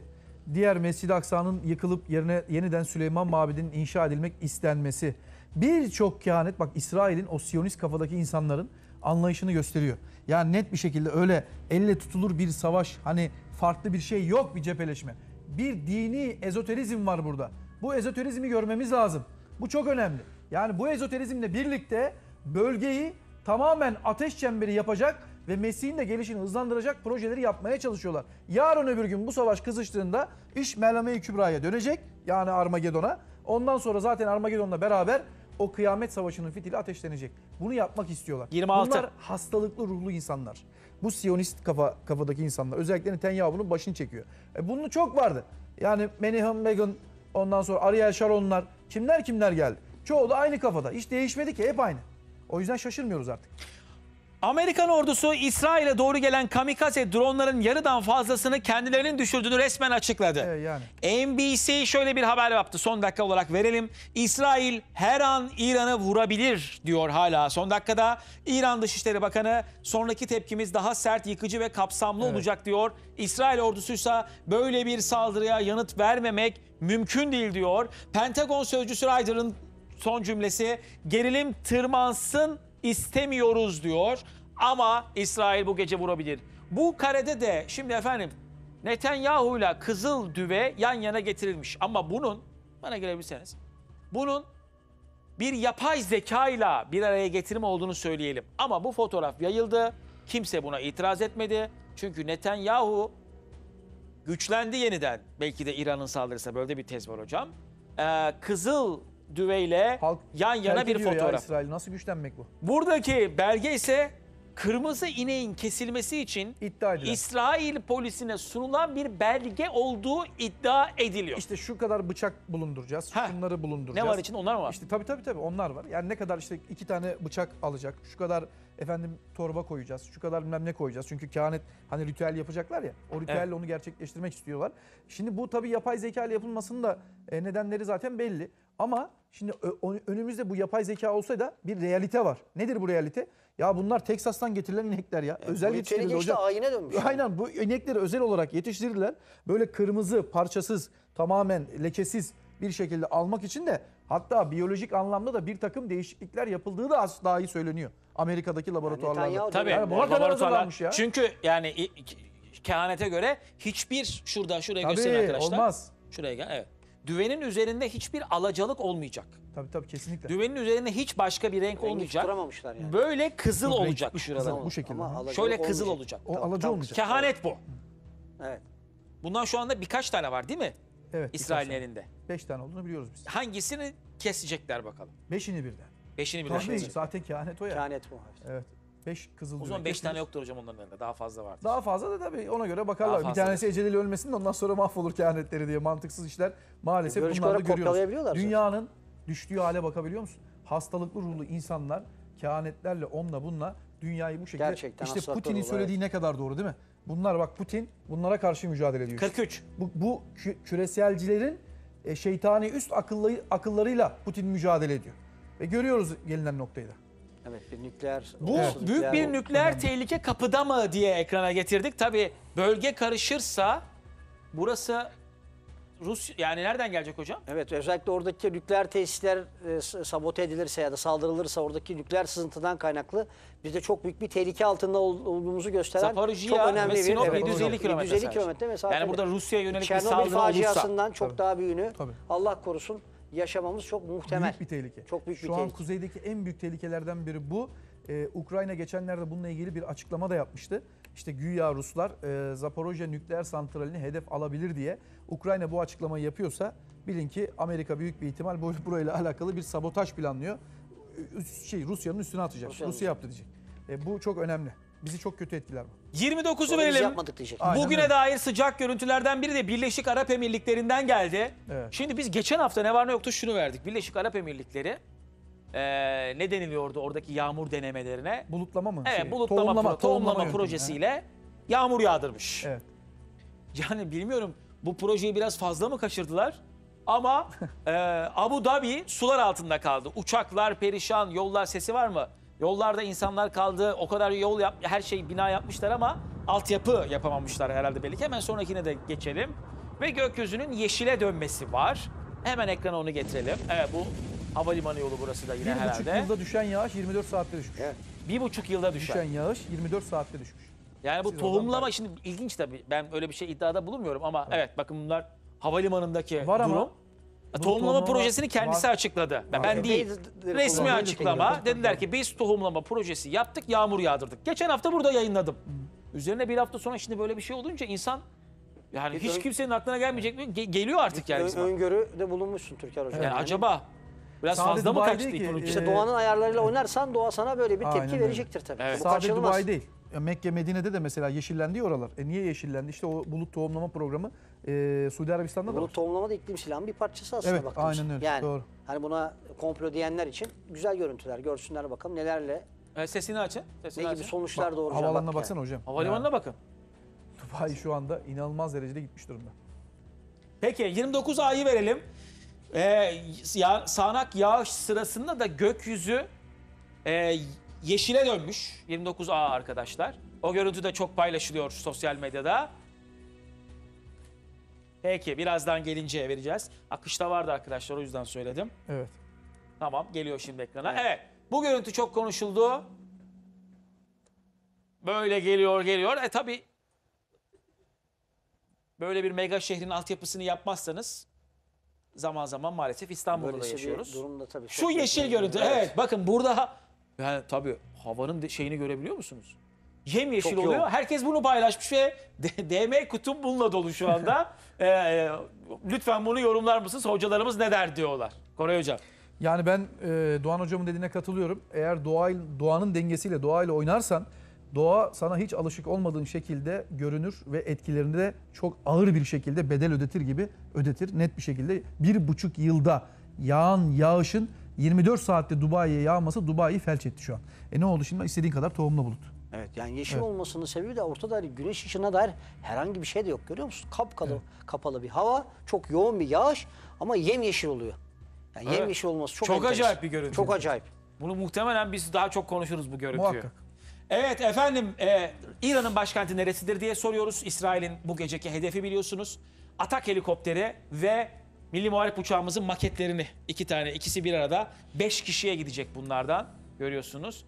diğer Mescid-i Aksa'nın yıkılıp yerine yeniden Süleyman Mabedi'nin inşa edilmek istenmesi. Birçok kehanet bak İsrail'in o Siyonist kafadaki insanların anlayışını gösteriyor. Yani net bir şekilde öyle elle tutulur bir savaş hani farklı bir şey yok bir cepheleşme. Bir dini ezoterizm var burada. Bu ezoterizmi görmemiz lazım. Bu çok önemli. Yani bu ezoterizmle birlikte bölgeyi tamamen ateş çemberi yapacak ve Mesih'in de gelişini hızlandıracak projeleri yapmaya çalışıyorlar. Yarın öbür gün bu savaş kızıştığında iş Melame-i Kübra'ya dönecek yani Armagedon'a. Ondan sonra zaten Armagedon'la beraber o kıyamet savaşının fitili ateşlenecek. Bunu yapmak istiyorlar. 26. Bunlar hastalıklı ruhlu insanlar. Bu Siyonist kafa, kafadaki insanlar. Özellikle Netanyahu bunun başını çekiyor. E, bunun çok vardı. Yani Menachem Begin, ondan sonra Ariel Sharon'lar, kimler kimler geldi. Çoğu da aynı kafada. Hiç değişmedi ki hep aynı. O yüzden şaşırmıyoruz artık. Amerikan ordusu İsrail'e doğru gelen kamikaze dronların yarıdan fazlasını kendilerinin düşürdüğünü resmen açıkladı. Ee, yani. NBC şöyle bir haber yaptı son dakika olarak verelim. İsrail her an İran'ı vurabilir diyor hala son dakikada. İran Dışişleri Bakanı sonraki tepkimiz daha sert, yıkıcı ve kapsamlı evet. olacak diyor. İsrail ordusuysa böyle bir saldırıya yanıt vermemek mümkün değil diyor. Pentagon Sözcüsü Ryder'ın son cümlesi gerilim tırmansın istemiyoruz diyor ama İsrail bu gece vurabilir. Bu karede de şimdi efendim Netanyahu ile Kızıl Düve yan yana getirilmiş ama bunun bana gelebilirseniz bunun bir yapay zeka ile bir araya getirme olduğunu söyleyelim. Ama bu fotoğraf yayıldı. Kimse buna itiraz etmedi. Çünkü Netanyahu güçlendi yeniden. Belki de İran'ın saldırısı böyle bir tez var hocam. Ee, Kızıl düveyle Halk yan yana bir fotoğraf. Ya İsrail nasıl güçlenmek bu? Buradaki belge ise kırmızı ineğin kesilmesi için iddia edilen. İsrail polisine sunulan bir belge olduğu iddia ediliyor. İşte şu kadar bıçak bulunduracağız, Heh. şunları bulunduracağız. Ne var için onlar mı var? İşte tabii tabii tabii onlar var. Yani ne kadar işte iki tane bıçak alacak, şu kadar efendim torba koyacağız, şu kadar bilmem ne koyacağız. Çünkü kehanet hani ritüel yapacaklar ya. O ritüelle evet. onu gerçekleştirmek istiyorlar. Şimdi bu tabii yapay zeka ile yapılmasının da e, nedenleri zaten belli. Ama şimdi önümüzde bu yapay zeka olsaydı bir realite var. Nedir bu realite? Ya bunlar Teksas'tan getirilen inekler ya. E, özel yetiştirildi hocam. ayine dönmüş. Aynen bu inekleri özel olarak yetiştirirler. Böyle kırmızı, parçasız, tamamen lekesiz bir şekilde almak için de Hatta biyolojik anlamda da bir takım değişiklikler yapıldığı da az dahi söyleniyor. Amerika'daki laboratuvarlarda. Tabii. Yani buna kadar ya. Çünkü yani kehanete göre hiçbir şurada şuraya Tabii, göstereyim arkadaşlar. olmaz. Şuraya gel evet. Düvenin üzerinde hiçbir alacalık olmayacak. Tabii tabii kesinlikle. Düvenin üzerinde hiç başka bir renk Rengi olmayacak. yani. Böyle kızıl olacak şuralar. Bu şekilde. Ama Şöyle kızıl olmayacak. olacak. O alacı olmayacak. Kehanet bu. Evet. Bundan şu anda birkaç tane var değil mi? Evet. İsrail'in elinde. Beş tane olduğunu biliyoruz biz. Hangisini kesecekler bakalım. Beşini birden. Beşini birden. Tabii kesecekler. zaten kehanet o ya. Kehanet bu. Evet. Beş kızıl O zaman beş kesiniz. tane yoktur hocam onların elinde. Daha fazla vardır. Daha fazla da tabii ona göre bakarlar. Bir tanesi eceliyle ölmesin de ondan sonra mahvolur kehanetleri diye mantıksız işler maalesef Biyolojik bunlarda görüyoruz. kopyalayabiliyorlar zaten. Dünyanın düştüğü hale bakabiliyor musun? Hastalıklı ruhlu insanlar kehanetlerle onunla bununla dünyayı bu şekilde Gerçekten işte Putin'in söylediği ne kadar doğru değil mi? Bunlar bak Putin bunlara karşı mücadele ediyor. 43. Bu, bu küreselcilerin e, şeytani üst akıllı, akıllarıyla Putin mücadele ediyor. Ve görüyoruz gelinen noktayı da. Evet bir nükleer... Bu evet. büyük bir nükleer önemli. tehlike kapıda mı diye ekrana getirdik. Tabii bölge karışırsa burası Rus yani nereden gelecek hocam? Evet özellikle oradaki nükleer tesisler e, sabote edilirse ya da saldırılırsa oradaki nükleer sızıntıdan kaynaklı bizde çok büyük bir tehlike altında olduğumuzu gösteren Zaporijia, çok önemli bir evet, 750 kilometre 750 kilometre mesafe. Yani burada Rusya yönelik bir saldırı olursa. faciasından çok Tabii. daha büyüğünü Tabii. Allah korusun yaşamamız çok muhtemel. Büyük bir tehlike. Çok büyük Şu bir tehlike. Şu an kuzeydeki en büyük tehlikelerden biri bu. Ee, Ukrayna geçenlerde bununla ilgili bir açıklama da yapmıştı işte güya Ruslar e, Zaporojye nükleer santralini hedef alabilir diye Ukrayna bu açıklamayı yapıyorsa bilin ki Amerika büyük bir ihtimal bu [LAUGHS] burayla alakalı bir sabotaj planlıyor. Şey Rusya'nın üstüne atacak. Rusya, Rusya yaptı diyecek. E, bu çok önemli. Bizi çok kötü ettiler bu. 29'u verelim. Bugüne öyle. dair sıcak görüntülerden biri de Birleşik Arap Emirlikleri'nden geldi. Evet. Şimdi biz geçen hafta ne var ne yoktu şunu verdik. Birleşik Arap Emirlikleri e, ne deniliyordu oradaki yağmur denemelerine? Bulutlama mı? Evet, şey, bulutlama, tohumlama, pro, tohumlama, tohumlama projesiyle yani. yağmur yağdırmış. Evet. [LAUGHS] Yani bilmiyorum bu projeyi biraz fazla mı kaçırdılar? Ama [LAUGHS] e, Abu Dhabi sular altında kaldı. Uçaklar perişan, yollar sesi var mı? Yollarda insanlar kaldı. O kadar yol yap, her şey bina yapmışlar ama altyapı yapamamışlar herhalde belli ki. Hemen sonrakine de geçelim. Ve gökyüzünün yeşile dönmesi var. Hemen ekrana onu getirelim. Evet bu Havalimanı yolu burası da yine Bir buçuk yılda düşen yağış 24 saatte düşmüş. Evet. Bir buçuk yılda düşer. Düşen yağış 24 saatte düşmüş. Yani bu Siz tohumlama şimdi ilginç tabii. Ben öyle bir şey iddiada bulunmuyorum ama evet, bakın bunlar havalimanındaki Var durum. E, tohumlama tohumlama projesini kendisi var. açıkladı. Ben, ben değil. Resmi açıklama. Dediler ki biz tohumlama projesi yaptık, yağmur yağdırdık. Geçen hafta burada yayınladım. Üzerine bir hafta sonra şimdi böyle bir şey olunca insan yani hiç kimsenin aklına gelmeyecek mi? geliyor artık yani. Ö- bizim aklımıza. bulunmuşsun Türker Hocam. Yani acaba Biraz Sadece fazla mı Dubai kaçtı değil ki, ekonomik? E, işte Doğan'ın ayarlarıyla oynarsan Doğa sana böyle bir tepki verecektir tabii. Evet. Bu Sadece kaçınılmaz. Dubai değil. Mekke, Medine'de de mesela yeşillendi ya oralar. E niye yeşillendi? İşte o bulut tohumlama programı e, Suudi Arabistan'da da Bunu tohumlama da iklim silahının bir parçası aslında Evet, baktığımız. aynen öyle, Yani, doğru. Hani buna komplo diyenler için güzel görüntüler görsünler bakalım nelerle E, sesini açın. Sesini ne gibi açın. sonuçlar doğuracak. Havalanına bak baksana yani. hocam. Havalimanına bakın. Dubai şu anda inanılmaz derecede gitmiş durumda. Peki 29 A'yı verelim e, ya, sağanak yağış sırasında da gökyüzü e, yeşile dönmüş. 29A arkadaşlar. O görüntü de çok paylaşılıyor sosyal medyada. Peki birazdan gelinceye vereceğiz. Akışta vardı arkadaşlar o yüzden söyledim. Evet. Tamam geliyor şimdi ekrana. Evet bu görüntü çok konuşuldu. Böyle geliyor geliyor. E tabi böyle bir mega şehrin altyapısını yapmazsanız zaman zaman maalesef İstanbul'da Böyle da yaşıyoruz. durumda tabii. Şu yeşil görüntü. Evet. bakın burada yani tabii havanın şeyini görebiliyor musunuz? Yemyeşil Çok yoğun. oluyor. Herkes bunu paylaşmış ve DM kutum bununla dolu şu anda. [LAUGHS] Ee, e, lütfen bunu yorumlar mısınız? Hocalarımız ne der diyorlar. Koray Hocam. Yani ben e, Doğan hocamın dediğine katılıyorum. Eğer Doğa doğanın dengesiyle, doğayla oynarsan doğa sana hiç alışık olmadığın şekilde görünür ve etkilerini de çok ağır bir şekilde bedel ödetir gibi ödetir. Net bir şekilde bir buçuk yılda yağan yağışın 24 saatte Dubai'ye yağması Dubai'yi felç etti şu an. E ne oldu şimdi? İstediğin kadar tohumlu bulut. Evet yani yeşil evet. olmasının sebebi de ortada hani güneş ışığına dair herhangi bir şey de yok görüyor musun? Kapkalı, evet. kapalı bir hava, çok yoğun bir yağış ama yemyeşil oluyor. Yani evet. yemyeşil olması çok Çok enteresan. acayip bir görüntü. Çok acayip. Bunu muhtemelen biz daha çok konuşuruz bu görüntüyü. Muhakkak. Evet efendim e, İran'ın başkenti neresidir diye soruyoruz. İsrail'in bu geceki hedefi biliyorsunuz. Atak helikopteri ve milli muharip uçağımızın maketlerini iki tane ikisi bir arada. Beş kişiye gidecek bunlardan görüyorsunuz.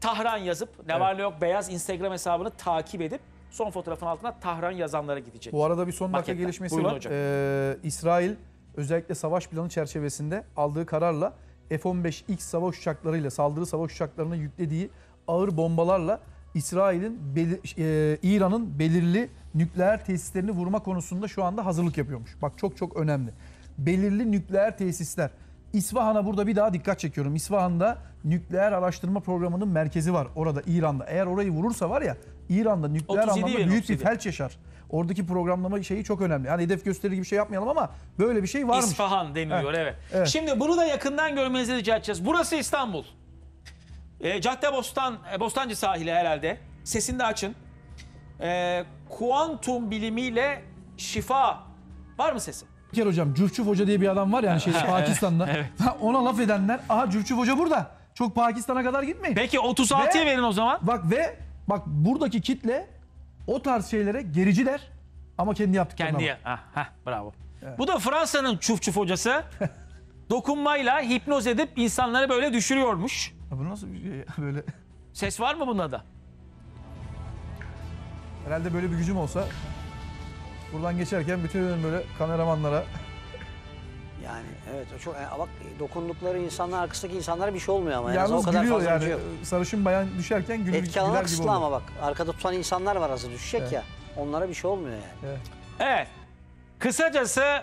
Tahran yazıp ne var ne yok beyaz Instagram hesabını takip edip son fotoğrafın altına Tahran yazanlara gidecek. Bu arada bir son dakika Maketler. gelişmesi Buyurun var. hocam. Ee, İsrail özellikle savaş planı çerçevesinde aldığı kararla F-15X savaş uçaklarıyla saldırı savaş uçaklarına yüklediği ağır bombalarla İsrail'in beli, e, İran'ın belirli nükleer tesislerini vurma konusunda şu anda hazırlık yapıyormuş. Bak çok çok önemli. Belirli nükleer tesisler. İsfahan'a burada bir daha dikkat çekiyorum. İsfahan'da nükleer araştırma programının merkezi var orada İran'da. Eğer orayı vurursa var ya İran'da nükleer anlamda büyük 37. bir felç yaşar. Oradaki programlama şeyi çok önemli. Yani hedef gösteri gibi şey yapmayalım ama böyle bir şey varmış. İsfahan deniliyor evet. evet. evet. Şimdi bunu da yakından görmenizi rica edeceğiz. Burası İstanbul. E, Cadde Bostan, e, Bostancı sahili herhalde. Sesini de açın. E, kuantum bilimiyle şifa. Var mı sesi? Bir kere hocam Cüfçüf Hoca diye bir adam var yani şey Pakistan'da. Evet. [LAUGHS] Ona laf edenler aha Cüfçüf Hoca burada. Çok Pakistan'a kadar gitmeyin. Peki 36'ya Ve- verin o zaman. Bak ve bak buradaki kitle o tarz şeylere gericiler ama kendi yaptıklarına Kendi ya. Ah, hah, bravo. Bu da Fransa'nın çuf çuf hocası. [LAUGHS] Dokunmayla hipnoz edip insanları böyle düşürüyormuş bu nasıl bir şey ya [LAUGHS] böyle? Ses var mı bunda da? Herhalde böyle bir gücüm olsa buradan geçerken bütün böyle kameramanlara [LAUGHS] Yani evet çok e, bak dokundukları insanlar arkasındaki insanlara bir şey olmuyor ama yani o yalnız kadar gülüyor fazla yani. Şey yok. Sarışın bayan düşerken gülür, Etki alanı güler gibi ama bak arkada tutan insanlar var azı düşecek Evet. ya onlara bir şey olmuyor yani. Evet. Evet. Kısacası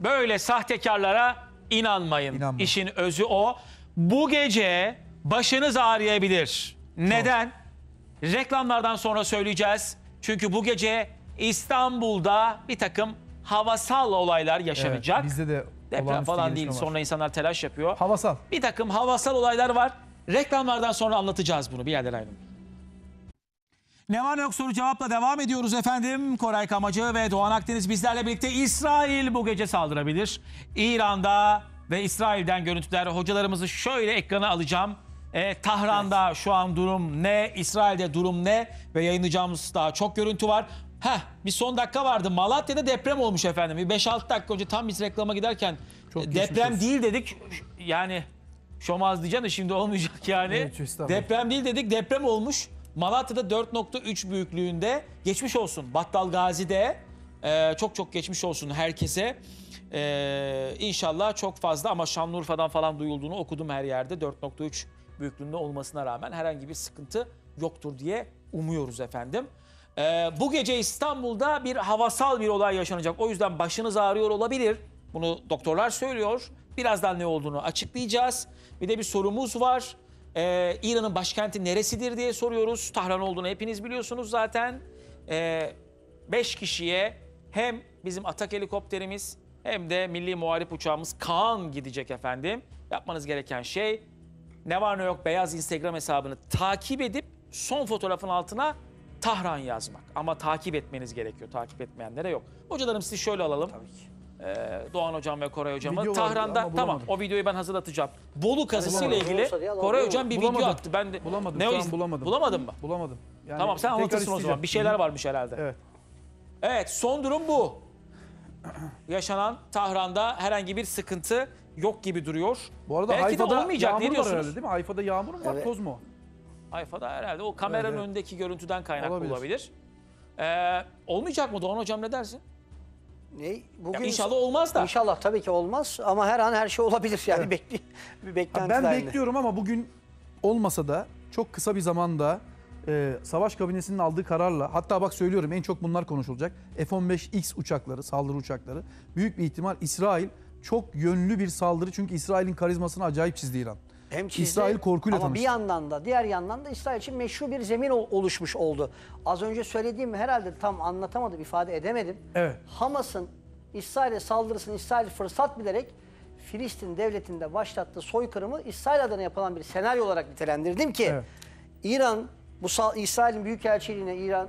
böyle sahtekarlara inanmayın. İnanmayın. İşin özü o. Bu gece başınız ağrıyabilir. Neden? Reklamlardan sonra söyleyeceğiz. Çünkü bu gece İstanbul'da bir takım havasal olaylar yaşanacak. Evet, bizde de Deprem falan değil. var. Sonra insanlar telaş yapıyor. Havasal. Bir takım havasal olaylar var. Reklamlardan sonra anlatacağız bunu. Bir yerden ayrılmayın. Ne var ne yok soru cevapla devam ediyoruz efendim. Koray Kamacı ve Doğan Akdeniz bizlerle birlikte İsrail bu gece saldırabilir. İran'da ve İsrail'den görüntüler hocalarımızı şöyle ekrana alacağım. E, Tahran'da şu an durum ne? İsrail'de durum ne? Ve yayınlayacağımız daha çok görüntü var. Heh bir son dakika vardı. Malatya'da deprem olmuş efendim. Bir 5-6 dakika önce tam biz reklama giderken Çok e, deprem geçmişiz. değil dedik. Yani şomaz diyeceğim de şimdi olmayacak [LAUGHS] yani. Evet, deprem değil dedik deprem olmuş. Malatya'da 4.3 büyüklüğünde geçmiş olsun. Battal Gazi'de e, çok çok geçmiş olsun herkese. E, inşallah çok fazla ama Şanlıurfa'dan falan duyulduğunu okudum her yerde 4.3 büyüklüğünde olmasına rağmen herhangi bir sıkıntı yoktur diye umuyoruz efendim. Ee, bu gece İstanbul'da bir havasal bir olay yaşanacak. O yüzden başınız ağrıyor olabilir. Bunu doktorlar söylüyor. Birazdan ne olduğunu açıklayacağız. Bir de bir sorumuz var. Ee, İran'ın başkenti neresidir diye soruyoruz. Tahran olduğunu hepiniz biliyorsunuz zaten. ee, beş kişiye hem bizim atak helikopterimiz hem de milli muharip uçağımız Kaan gidecek efendim. Yapmanız gereken şey ne var ne yok beyaz Instagram hesabını takip edip son fotoğrafın altına Tahran yazmak. Ama takip etmeniz gerekiyor. Takip etmeyenlere yok. Hocalarım sizi şöyle alalım. Tabii ki. Ee, Doğan Hocam ve Koray Hocam'ı. Tahran'da tamam o videoyu ben hazırlatacağım. Bolu kazısıyla ile ilgili Koray Hocam bir video Bulamadım. attı. Ben de Bulamadım. Ne o şu iz- bulamadım. Bulamadın mı? Bulamadım. Yani tamam sen anlatırsın o zaman. Bir şeyler varmış herhalde. Evet. Evet son durum bu. Yaşanan Tahran'da herhangi bir sıkıntı yok gibi duruyor. Bu arada Belki Hayfa'da de olmayacak ne yağmur var diyorsunuz? herhalde değil mi? Hayfa'da yağmur mu var Evet. toz mu? Hayfa'da herhalde o kameranın Evet, önündeki görüntüden kaynak Olabilir. olabilir. Ee, olmayacak mı Doğan Hocam ne dersin? Ne? Bugün inşallah olmaz da. İnşallah tabii ki olmaz ama her an her şey olabilir yani bekli bir beklenti ben bekliyorum ama bugün olmasa da çok kısa bir zamanda e, savaş kabinesinin aldığı kararla hatta bak söylüyorum en çok bunlar konuşulacak. F-15X uçakları, saldırı uçakları büyük bir ihtimal İsrail çok yönlü bir saldırı. Çünkü İsrail'in karizmasını acayip çizdi İran. Hem çizdi, İsrail korkuyla ama tanıştı. bir yandan da diğer yandan da İsrail için meşru bir zemin oluşmuş oldu. Az önce söylediğim herhalde tam anlatamadım, ifade edemedim. Evet. Hamas'ın İsrail'e saldırısını İsrail fırsat bilerek Filistin devletinde başlattığı soykırımı İsrail adına yapılan bir senaryo olarak nitelendirdim ki evet. İran bu İsrail'in büyükelçiliğine İran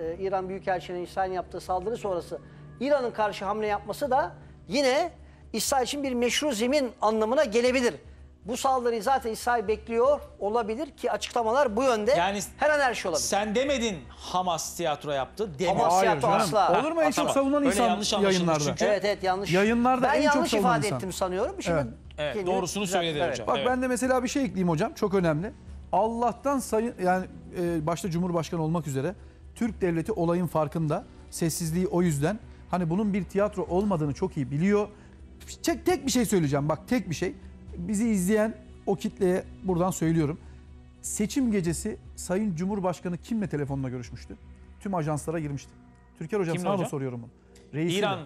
e, İran büyükelçiliğine İsrail'in yaptığı saldırı sonrası İran'ın karşı hamle yapması da yine İsrail için bir meşru zemin anlamına gelebilir. Bu saldırıyı zaten İsrail bekliyor olabilir ki açıklamalar bu yönde. Yani her an her şey olabilir. Sen demedin Hamas tiyatro yaptı. Demedin. Hamas Hayır, tiyatro asla. Olur mu en çok savunan insan yanlış yayınlarda? Çünkü. Evet evet yanlış. Yayınlarda ben en yanlış çok ifade insan. ettim sanıyorum. Şimdi evet. evet doğrusunu söyledi evet. hocam. Bak evet. ben de mesela bir şey ekleyeyim hocam çok önemli. Allah'tan sayın yani e, başta Cumhurbaşkanı olmak üzere Türk devleti olayın farkında. Sessizliği o yüzden. Hani bunun bir tiyatro olmadığını çok iyi biliyor. Tek, tek bir şey söyleyeceğim bak tek bir şey. Bizi izleyen o kitleye buradan söylüyorum. Seçim gecesi Sayın Cumhurbaşkanı kimle telefonla görüşmüştü? Tüm ajanslara girmişti. Türker Hocam kimle sana hocam? da soruyorum bunu. Reisiyle. İran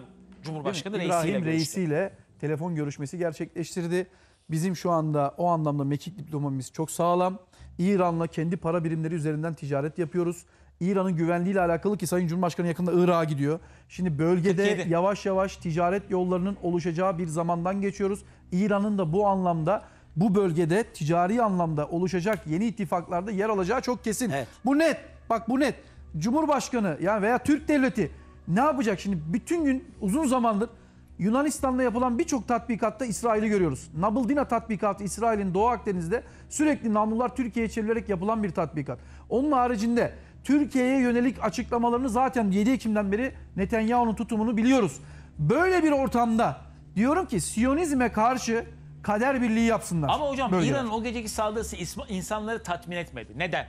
Cumhurbaşkanı İbrahim reisiyle görüştü. reisiyle telefon görüşmesi gerçekleştirdi. Bizim şu anda o anlamda mekik diplomamız çok sağlam. İran'la kendi para birimleri üzerinden ticaret yapıyoruz. İran'ın güvenliğiyle alakalı ki Sayın Cumhurbaşkanı yakında Irak'a gidiyor. Şimdi bölgede 47. yavaş yavaş ticaret yollarının oluşacağı bir zamandan geçiyoruz. İran'ın da bu anlamda bu bölgede ticari anlamda oluşacak yeni ittifaklarda yer alacağı çok kesin. Evet. Bu net. Bak bu net. Cumhurbaşkanı yani veya Türk devleti ne yapacak? Şimdi bütün gün uzun zamandır Yunanistan'da yapılan birçok tatbikatta İsrail'i görüyoruz. Nabıldina tatbikatı İsrail'in Doğu Akdeniz'de sürekli namlular Türkiye'ye çevrilerek yapılan bir tatbikat. Onun haricinde Türkiye'ye yönelik açıklamalarını zaten 7 Ekim'den beri Netanyahu'nun tutumunu biliyoruz. Böyle bir ortamda diyorum ki Siyonizme karşı kader birliği yapsınlar. Ama hocam İran'ın o geceki saldırısı insanları tatmin etmedi. Neden?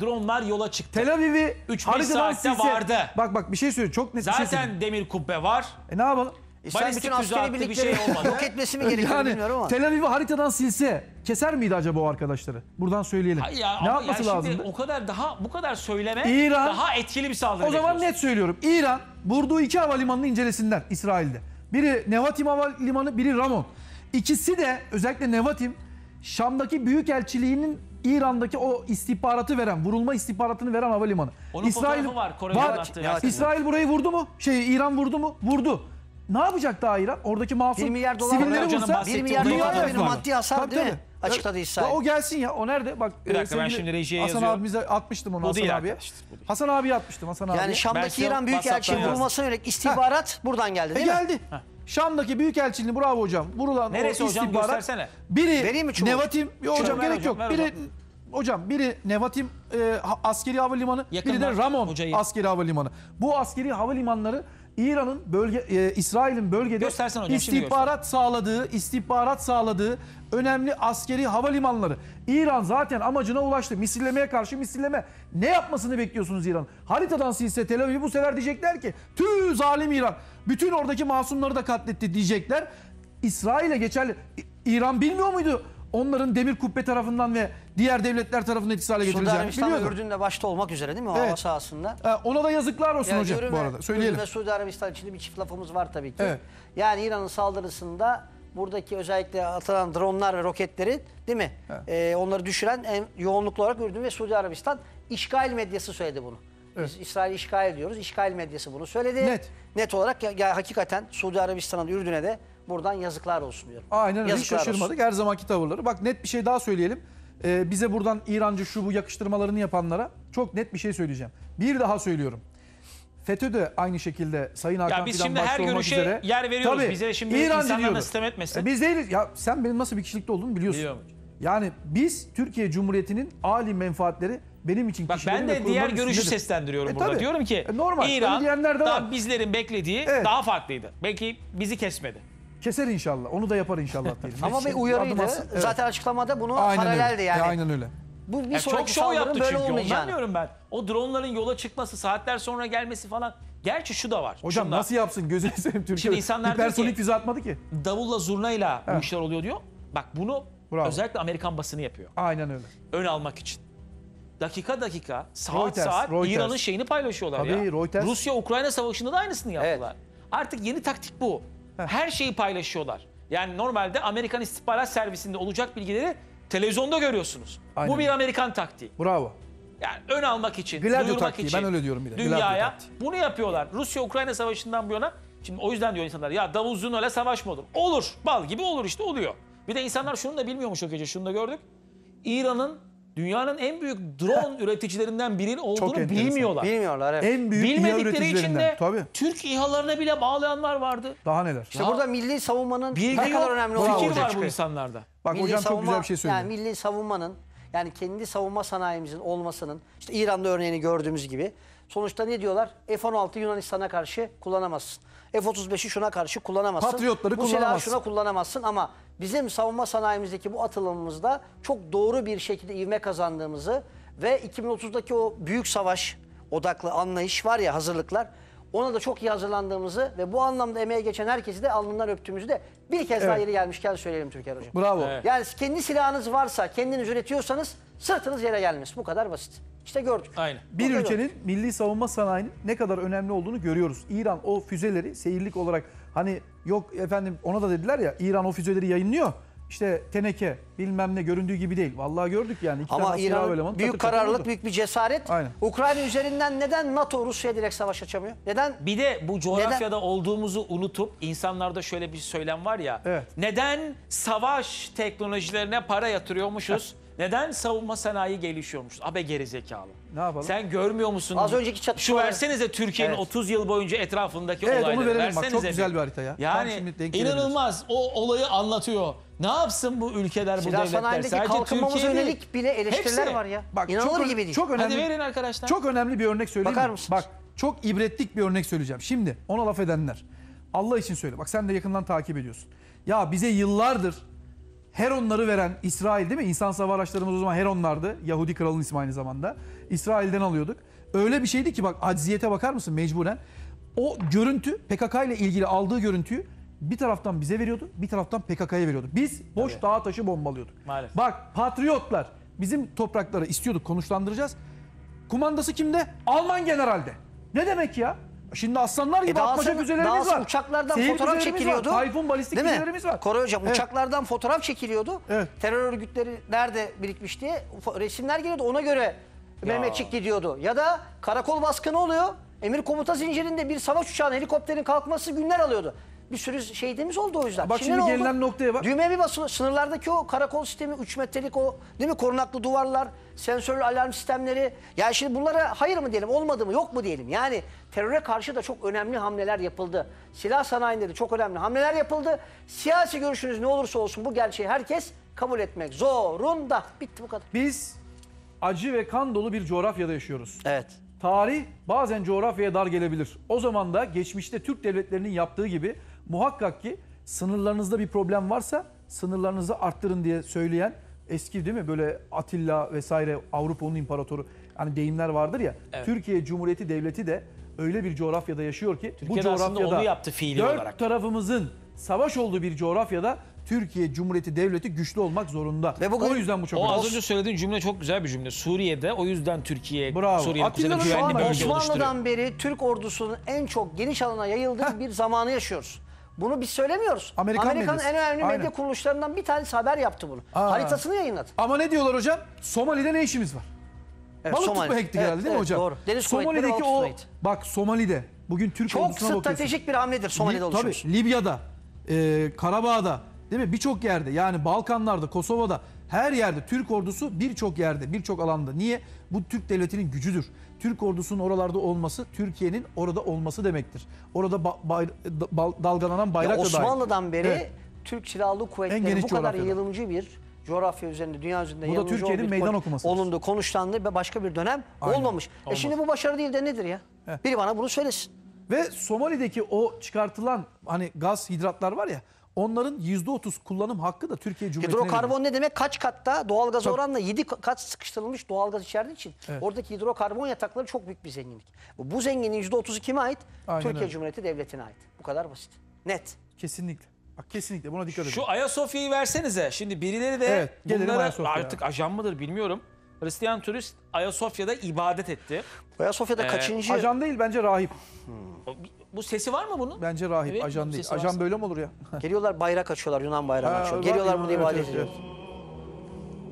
Dronlar yola çıktı. Tel Aviv'i 3-5 saatte silse, vardı. Bak bak bir şey söyleyeyim çok net Zaten bir şey söyleyeyim. demir kubbe var. E ne yapalım? E bütün askeri birlikleri bir şey yok etmesi mi gerekiyor yani, bilmiyorum ama. Tel Aviv'i haritadan silse keser miydi acaba o arkadaşları? Buradan söyleyelim. ya, ne yapması yani lazım? O kadar daha bu kadar söyleme İran, daha etkili bir saldırı. O zaman net söylüyorum. İran vurduğu iki havalimanını incelesinler İsrail'de. Biri Nevatim Havalimanı, biri Ramon. İkisi de özellikle Nevatim Şam'daki büyük elçiliğinin İran'daki o istihbaratı veren, vurulma istihbaratını veren havalimanı. Onun İsrail var. var. İsrail burayı vurdu mu? Şey İran vurdu mu? Vurdu ne yapacak daha İran? Oradaki masum 1 milyar dolar sivilleri var vursa 1 milyar dolar da benim maddi hasar tabii, değil mi? Açıkladı İsrail. O gelsin ya. O nerede? Bak bir dakika, ben şimdi rejiye Hasan yazıyorum. abimize atmıştım onu bu Hasan abiye. Işte, Hasan abiye atmıştım Hasan yani abiye. Yani Şam'daki İran Büyükelçiliği vurulmasına yönelik istihbarat Heh. buradan geldi değil e, geldi. mi? Geldi. Şam'daki Büyükelçiliğini bravo hocam. Vurulan Neresi o istihbarat. Hocam, göstersene. Biri Nevatim. Yok hocam gerek yok. Biri Hocam biri Nevatim e, askeri havalimanı, Yakın biri de Ramon hocayı. askeri havalimanı. Bu askeri havalimanları İran'ın bölge e, İsrail'in bölgede hocam, istihbarat sağladığı istihbarat sağladığı önemli askeri havalimanları. İran zaten amacına ulaştı. Misillemeye karşı misilleme. Ne yapmasını bekliyorsunuz İran? Haritadan silse Tel Aviv'i bu sefer diyecekler ki tüh zalim İran. Bütün oradaki masumları da katletti diyecekler. İsrail'e geçerli. İran bilmiyor muydu onların demir kubbe tarafından ve diğer devletler tarafından etkisiz hale Suudi getirileceğini Arabistan ve başta olmak üzere değil mi o hava sahasında? Ee, Ona da yazıklar olsun Yani hocam Ürün bu ve- arada. Söyleyelim. Ürün ve Suudi Arabistan içinde bir çift lafımız var tabii ki. Evet. Yani İran'ın saldırısında buradaki özellikle atılan dronlar ve roketleri değil mi? Ee, onları düşüren en yoğunluklu olarak Ürdün ve Suudi Arabistan işgal medyası söyledi bunu. Biz İsrail'i işgal ediyoruz. İşgal medyası bunu söyledi. Net. Net olarak ya, ya hakikaten Suudi Arabistan'a da Ürdün'e de Buradan yazıklar olsun diyorum. Aynen öyle. Hiç Yazıklar olsun. Her zamanki tavırları. Bak net bir şey daha söyleyelim. Ee, bize buradan İrancı şu bu yakıştırmalarını yapanlara çok net bir şey söyleyeceğim. Bir daha söylüyorum. FETÖ de aynı şekilde Sayın Hakan Ya biz şimdi her görüşe üzere. yer veriyoruz. Bize şimdi insanlar diyoruz. da etmesin. E, biz değiliz. Ya sen benim nasıl bir kişilikte olduğumu biliyorsun. Biliyorum. Yani biz Türkiye Cumhuriyeti'nin ali menfaatleri benim için Bak ben de diğer görüşü üstündedir. seslendiriyorum E, burada. tabii. Diyorum ki E, normal. İran de var. bizlerin beklediği Evet. daha farklıydı. Belki bizi kesmedi. Keser inşallah. Onu da yapar inşallah diyelim. [LAUGHS] Ama bir uyarıydı. Evet. Zaten açıklamada bunu Aynen paraleldi öyle. yani. Ya, aynen öyle. Bu bir Ya çok sonraki şov yaptı böyle çünkü ondan ben. O dronların yola çıkması, saatler sonra gelmesi falan. Gerçi şu da var. Hocam şunda. nasıl yapsın gözünü seveyim Türkiye. Şimdi insanlar diyor Hipersonik ki- füze atmadı ki. Davulla zurnayla bu işler oluyor diyor. Bak bunu Bravo. özellikle Amerikan basını yapıyor. Aynen öyle. Ön almak için. Dakika dakika, saat Reuters, saat Reuters. İran'ın şeyini paylaşıyorlar Tabii, ya. Reuters. Rusya-Ukrayna savaşında da aynısını yaptılar. Artık yeni taktik bu. Her şeyi paylaşıyorlar. Yani normalde Amerikan istihbarat servisinde olacak bilgileri televizyonda görüyorsunuz. Aynen. Bu bir Amerikan taktiği. Bravo. Yani ön almak için, Gladio taktiği. için. Ben öyle diyorum bile. Dünyaya bunu yapıyorlar. Rusya-Ukrayna savaşından bu yana. Şimdi o yüzden diyor insanlar ya Davul Zunol'e savaş mı olur? Olur. Bal gibi olur işte oluyor. Bir de insanlar şunu da bilmiyormuş o gece. Şunu da gördük. İran'ın dünyanın en büyük drone [LAUGHS] üreticilerinden biri olduğunu bilmiyorlar. Bilmiyorlar evet. En büyük Bilmedikleri İHA için de Tabii. Türk İHA'larına bile bağlayanlar vardı. Daha neler? İşte ya, burada milli savunmanın bilgi ne kadar önemli olduğu fikir var çıkıyor. bu insanlarda. Bak milli hocam savunma, çok güzel bir şey söyledi. Yani milli savunmanın yani kendi savunma sanayimizin olmasının işte İran'da örneğini gördüğümüz gibi sonuçta ne diyorlar? F-16 Yunanistan'a karşı kullanamazsın. F-35'i şuna karşı kullanamazsın. Patriotları bu kullanamazsın. Bu silahı şuna kullanamazsın ama bizim savunma sanayimizdeki bu atılımımızda çok doğru bir şekilde ivme kazandığımızı ve 2030'daki o büyük savaş odaklı anlayış var ya hazırlıklar ona da çok iyi hazırlandığımızı ve bu anlamda emeğe geçen herkesi de alnından öptüğümüzü de bir kez daha Evet. yeri gelmişken söyleyelim Türker Hocam. Bravo. Evet. Yani kendi silahınız varsa, kendiniz üretiyorsanız sırtınız yere gelmez. Bu kadar basit. İşte gördük. Aynen. Bir Burada ülkenin milli savunma sanayinin ne kadar önemli olduğunu görüyoruz. İran o füzeleri seyirlik olarak hani yok efendim ona da dediler ya İran o füzeleri yayınlıyor işte teneke bilmem ne göründüğü gibi değil. Vallahi gördük yani. İki Ama İran büyük kararlılık, oldu. büyük bir cesaret. Aynen. Ukrayna üzerinden neden NATO Rusya'ya direkt savaş açamıyor? Neden? Bir de bu coğrafyada neden? olduğumuzu unutup insanlarda şöyle bir söylem var ya. Evet. Neden savaş teknolojilerine para yatırıyormuşuz? Neden savunma sanayi gelişiyormuş? Abe gerizekalı. Ne yapalım? Sen görmüyor musun? Az önceki çatışma. Şu versenize Türkiye'nin evet. 30 yıl boyunca etrafındaki evet, olayları. Evet onu verelim versenize bak çok güzel bir harita ya. Yani inanılmaz o olayı anlatıyor. Ne yapsın bu ülkeler bu Silah devletler? sanayindeki Sadece kalkınmamıza yönelik bile eleştiriler Hepsi. var ya. Bak, İnanılır çok, gibi değil. çok önemli. Hadi verin arkadaşlar. Çok önemli bir örnek söyleyeyim. Bakar mısın? Bak çok ibretlik bir örnek söyleyeceğim. Şimdi ona laf edenler. Allah için söyle. Bak sen de yakından takip ediyorsun. Ya bize yıllardır Heronları veren İsrail değil mi? İnsan savaş araçlarımız o zaman Heronlardı. Yahudi kralın ismi aynı zamanda. İsrail'den alıyorduk. Öyle bir şeydi ki bak acziyete bakar mısın mecburen? O görüntü PKK ile ilgili aldığı görüntüyü bir taraftan bize veriyordu, bir taraftan PKK'ya veriyordu. Biz boş Tabii. dağa taşı bombalıyorduk. Maalesef. Bak patriotlar bizim toprakları istiyorduk, konuşlandıracağız. Kumandası kimde? Alman generalde. Ne demek ya? Şimdi aslanlar gibi e atmaca füzelerimiz var. uçaklardan Seyir fotoğraf çekiliyordu. Var. Tayfun balistik Değil var. Koray Hocam evet. uçaklardan fotoğraf çekiliyordu. Evet. Terör örgütleri nerede birikmiş diye resimler geliyordu. Ona göre ya. Mehmetçik gidiyordu. Ya da karakol baskını oluyor. Emir komuta zincirinde bir savaş uçağının helikopterin kalkması günler alıyordu bir sürü şeyimiz oldu o yüzden. Bak şimdi, şimdi gelinen oldu? noktaya bak. Düğmeye bir basılı sınırlardaki o karakol sistemi 3 metrelik o değil mi korunaklı duvarlar, sensörlü alarm sistemleri. Yani şimdi bunlara hayır mı diyelim, olmadı mı, yok mu diyelim. Yani teröre karşı da çok önemli hamleler yapıldı. Silah sanayinde de çok önemli hamleler yapıldı. Siyasi görüşünüz ne olursa olsun bu gerçeği herkes kabul etmek zorunda. Bitti bu kadar. Biz acı ve kan dolu bir coğrafyada yaşıyoruz. Evet. Tarih bazen coğrafyaya dar gelebilir. O zaman da geçmişte Türk devletlerinin yaptığı gibi muhakkak ki sınırlarınızda bir problem varsa sınırlarınızı arttırın diye söyleyen eski değil mi böyle Atilla vesaire Avrupa'nın imparatoru hani deyimler vardır ya. Evet. Türkiye Cumhuriyeti Devleti de öyle bir coğrafyada yaşıyor ki Türkiye'de bu coğrafyada onu yaptı fiili dört olarak. tarafımızın savaş olduğu bir coğrafyada Türkiye Cumhuriyeti Devleti güçlü olmak zorunda. Ve bugün, o yüzden bu çok o Az önce söylediğin cümle çok güzel bir cümle. Suriye'de o yüzden Türkiye Bravo. Suriye'nin kuzeyde güvenli bölge Osmanlı'dan beri Türk ordusunun en çok geniş alana yayıldığı bir zamanı yaşıyoruz. Bunu biz söylemiyoruz. Amerikan Amerika'nın en medyası. önemli medya kuruluşlarından bir tanesi haber yaptı bunu. Aa. Haritasını yayınladı. Ama ne diyorlar hocam? Somali'de ne işimiz var? Evet, Balık Somali. tutma hektik evet, herhalde değil evet, mi hocam? Doğru. Deniz Somali'deki o Kuwait. bak Somali'de bugün Türk Çok stratejik bir hamledir Somali'de Lib oluşmuş. Tabii Libya'da, e, Karabağ'da değil mi? Birçok yerde yani Balkanlarda, Kosova'da her yerde Türk ordusu birçok yerde, birçok alanda. Niye? Bu Türk devletinin gücüdür. Türk ordusunun oralarda olması Türkiye'nin orada olması demektir. Orada ba bay dalgalanan bayrak da Osmanlı'dan dair. beri evet. Türk Silahlı Kuvvetleri bu kadar yayılımcı bir coğrafya üzerinde, dünya üzerinde bu da Türkiye'nin meydan okuması. Olundu, konuşlandı ve başka bir dönem Aynen. olmamış. E Olmaz. E şimdi bu başarı değil de nedir ya? Heh. Biri bana bunu söylesin. Ve Somali'deki o çıkartılan hani gaz hidratlar var ya Onların %30 kullanım hakkı da Türkiye Cumhuriyeti'ne Hidrokarbon ne demek? Kaç katta? Doğalgaz çok... oranla 7 kat sıkıştırılmış doğalgaz içerdiği için. Evet. Oradaki hidrokarbon yatakları çok büyük bir zenginlik. Bu zenginin %30'u kime ait? Aynen Türkiye öyle. Cumhuriyeti Devleti'ne ait. Bu kadar basit. Net. Kesinlikle. Bak kesinlikle buna dikkat edin. Şu Ayasofya'yı versenize. Şimdi birileri de evet, bunlara artık ajan mıdır bilmiyorum. Hristiyan turist Ayasofya'da ibadet etti. Ayasofya'da ee, kaçıncı? Ajan değil bence rahip. Hmm. Bu sesi var mı bunun? Bence rahip, Evet, ajan değil. Ajan varsa. böyle mi olur ya? [LAUGHS] Geliyorlar bayrak açıyorlar Yunan bayrağı Ha, açıyor. Geliyorlar burada evet, ibadet evet, ediyor.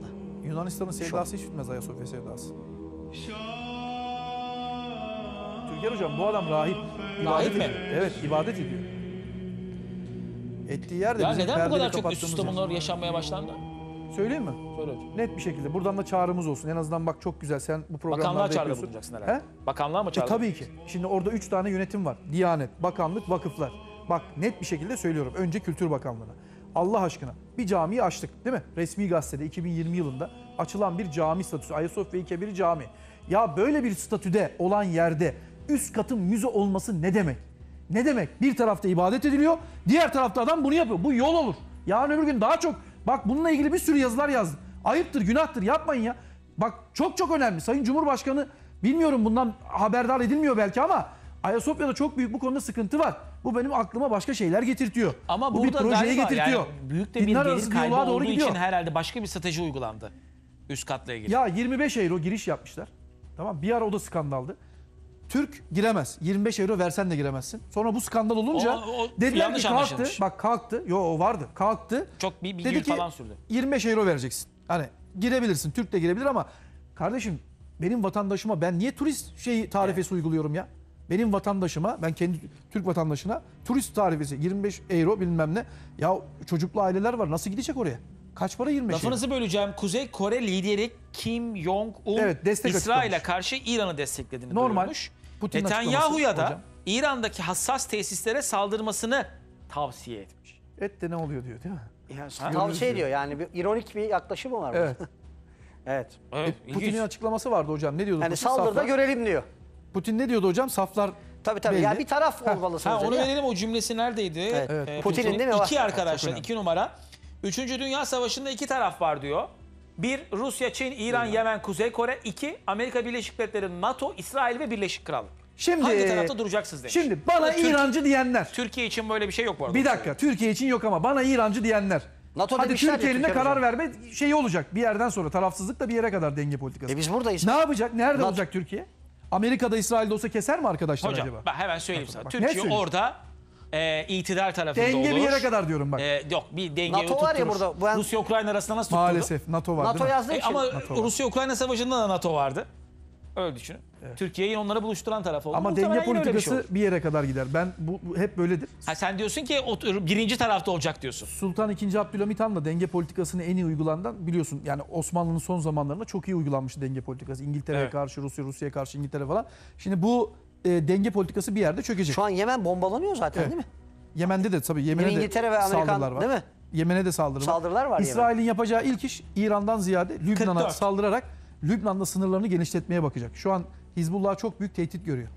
evet. Yunanistan'ın sevdası hiç bitmez Ayasofya sevdası. Türker Hocam bu adam rahip. Rahip mi? Evet ibadet ediyor. Ettiği yerde Ya neden bu kadar çok üst üste bunlar yaşanmaya başlandı? Söyleyeyim mi? Söyle hocam. Net bir şekilde. Buradan da çağrımız olsun. En azından bak çok güzel sen bu programlarda Bakanlığa çağrıda yapıyorsun. bulunacaksın herhalde. He? Bakanlığa mı E, tabii ki. Şimdi orada üç tane yönetim var. Diyanet, bakanlık, vakıflar. Bak net bir şekilde söylüyorum. Önce Kültür Bakanlığı'na. Allah aşkına bir camiyi açtık değil mi? Resmi gazetede 2020 yılında açılan bir cami statüsü. Ayasofya Kebiri Cami. Ya böyle bir statüde olan yerde üst katın müze olması ne demek? Ne demek? Bir tarafta ibadet ediliyor, diğer tarafta adam bunu yapıyor. Bu yol olur. Yarın öbür gün daha çok Bak bununla ilgili bir sürü yazılar yazdı. Ayıptır, günahtır yapmayın ya. Bak çok çok önemli. Sayın Cumhurbaşkanı bilmiyorum bundan haberdar edilmiyor belki ama Ayasofya'da çok büyük bu konuda sıkıntı var. Bu benim aklıma başka şeyler getirtiyor. Ama bu bir projeyi getirtiyor. Yani büyük de bir gelir kaybı doğru gidiyor. için herhalde başka bir strateji uygulandı. Üst katla ilgili. Ya 25 euro giriş yapmışlar. Tamam bir ara o da skandaldı. Türk giremez. 25 euro versen de giremezsin. Sonra bu skandal olunca O- o dediler ki kalktı. anlaşılmış. Bak kalktı. Yo o vardı. Kalktı. Çok bir, bir Dedi gün ki falan sürdü. 25 euro vereceksin. Hani girebilirsin. Türk de girebilir ama kardeşim benim vatandaşıma ben niye turist şeyi tarifesi uyguluyorum ya? Benim vatandaşıma ben kendi Türk vatandaşına turist tarifesi 25 euro bilmem ne. Ya çocuklu aileler var nasıl gidecek oraya? Kaç para 25 Lafınızı böleceğim. Kuzey Kore lideri Kim Jong-un Evet, İsrail'e karşı İran'ı desteklediğini Normal. duyurmuş. Putin'in Netanyahu'ya da hocam. İran'daki hassas tesislere saldırmasını tavsiye etmiş. Et de ne oluyor diyor değil mi? Yani Tavsiye şey diyor yani bir, ironik bir yaklaşımı var. Evet. burada. [LAUGHS] evet. E, Putin'in açıklaması vardı hocam. Ne diyordu? Yani Putin? da görelim diyor. Putin ne diyordu hocam? Saflar Tabii tabii. Yani bir taraf olmalısınız. Ha, onu verelim o cümlesi neredeydi? Evet. Ee, Putin'in değil mi? İki arkadaşlar, iki numara. Üçüncü Dünya Savaşı'nda iki taraf var diyor. Bir Rusya, Çin, İran, Dünya. Yemen, Kuzey Kore. İki Amerika Birleşik Devletleri, NATO, İsrail ve Birleşik Krallık. Şimdi, Hangi tarafta duracaksınız demiş. Şimdi bana Türk, İrancı diyenler. Türkiye için böyle bir şey yok bu arada. Bir dakika Türkiye için yok ama bana İrancı diyenler. NATO Hadi Türkiye elinde Türkiye karar verme şeyi olacak. Bir yerden sonra tarafsızlık da bir yere kadar denge politikası. E biz buradayız. Ne yapacak? Nerede NATO... olacak Türkiye? Amerika'da İsrail'de olsa keser mi arkadaşlar hocam, acaba? Hocam ben hemen söyleyeyim sana. Türkiye orada e, iktidar tarafında Denge olur. bir yere kadar diyorum bak. E, yok bir denge NATO var ya burada, ben- Rusya-Ukrayna arasında nasıl tutturdu? Maalesef NATO vardı. NATO yazdı E, ama Rusya-Ukrayna savaşında da NATO vardı. Öyle düşünün. Türkiye'yi onlara buluşturan taraf oldu. Ama denge yine bir şey politikası bir, yere kadar gider. Ben bu, bu hep böyledir. Ha, sen diyorsun ki o, birinci tarafta olacak diyorsun. Sultan II. Abdülhamit Han da denge politikasını en iyi uygulandan biliyorsun. Yani Osmanlı'nın son zamanlarında çok iyi uygulanmış denge politikası. İngiltere'ye Evet. karşı, Rusya, Rusya'ya karşı İngiltere falan. Şimdi bu e, denge politikası bir yerde çökecek. Şu an Yemen bombalanıyor zaten Evet. değil mi? Yemen'de de tabii Yemen'e de İngiltere ve Amerikan, saldırılar var. değil mi? Yemen'e de saldırı Saldırılar var İsrail'in yapacağı ilk iş İran'dan ziyade Lübnan'a 44. saldırarak Lübnan'da sınırlarını genişletmeye bakacak. Şu an Hizbullah çok büyük tehdit görüyor.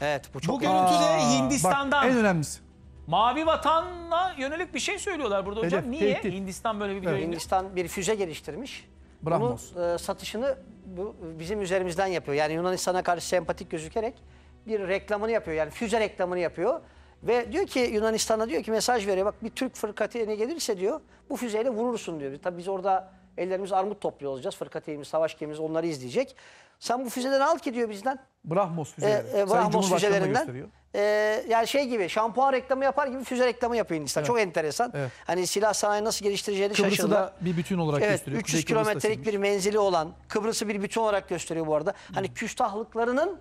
Evet bu çok Bu görüntüde Hindistan'dan Bak, en önemlisi. mavi vatanla yönelik bir şey söylüyorlar burada hocam. Hedef, Niye tehdit. Hindistan böyle bir video yayınlıyor? Hindistan bir füze geliştirmiş. Bravo. Bunun e, satışını bu, bizim üzerimizden yapıyor. Yani Yunanistan'a karşı sempatik gözükerek bir reklamını yapıyor. Yani füze reklamını yapıyor. Ve diyor ki Yunanistan'a diyor ki mesaj veriyor. Bak bir Türk fırkati ne gelirse diyor bu füzeyle vurursun diyor. Tabii biz orada ellerimiz armut topluyor olacağız. Fırkateynimiz, savaş gemimiz onları izleyecek. Sen bu füzeden al ki diyor bizden. Brahmos füzeleri. E, e, Brahmos füzelerinden. E, yani şey gibi şampuan reklamı yapar gibi füze reklamı yapıyor Hindistan. Evet. Çok enteresan. Evet. Hani silah sanayi nasıl geliştireceğini Kıbrıs'ı şaşırdılar. Kıbrıs'ı da bir bütün olarak evet, gösteriyor. 300 kilometrelik bir menzili olan Kıbrıs'ı bir bütün olarak gösteriyor bu arada. Hani hmm. küstahlıklarının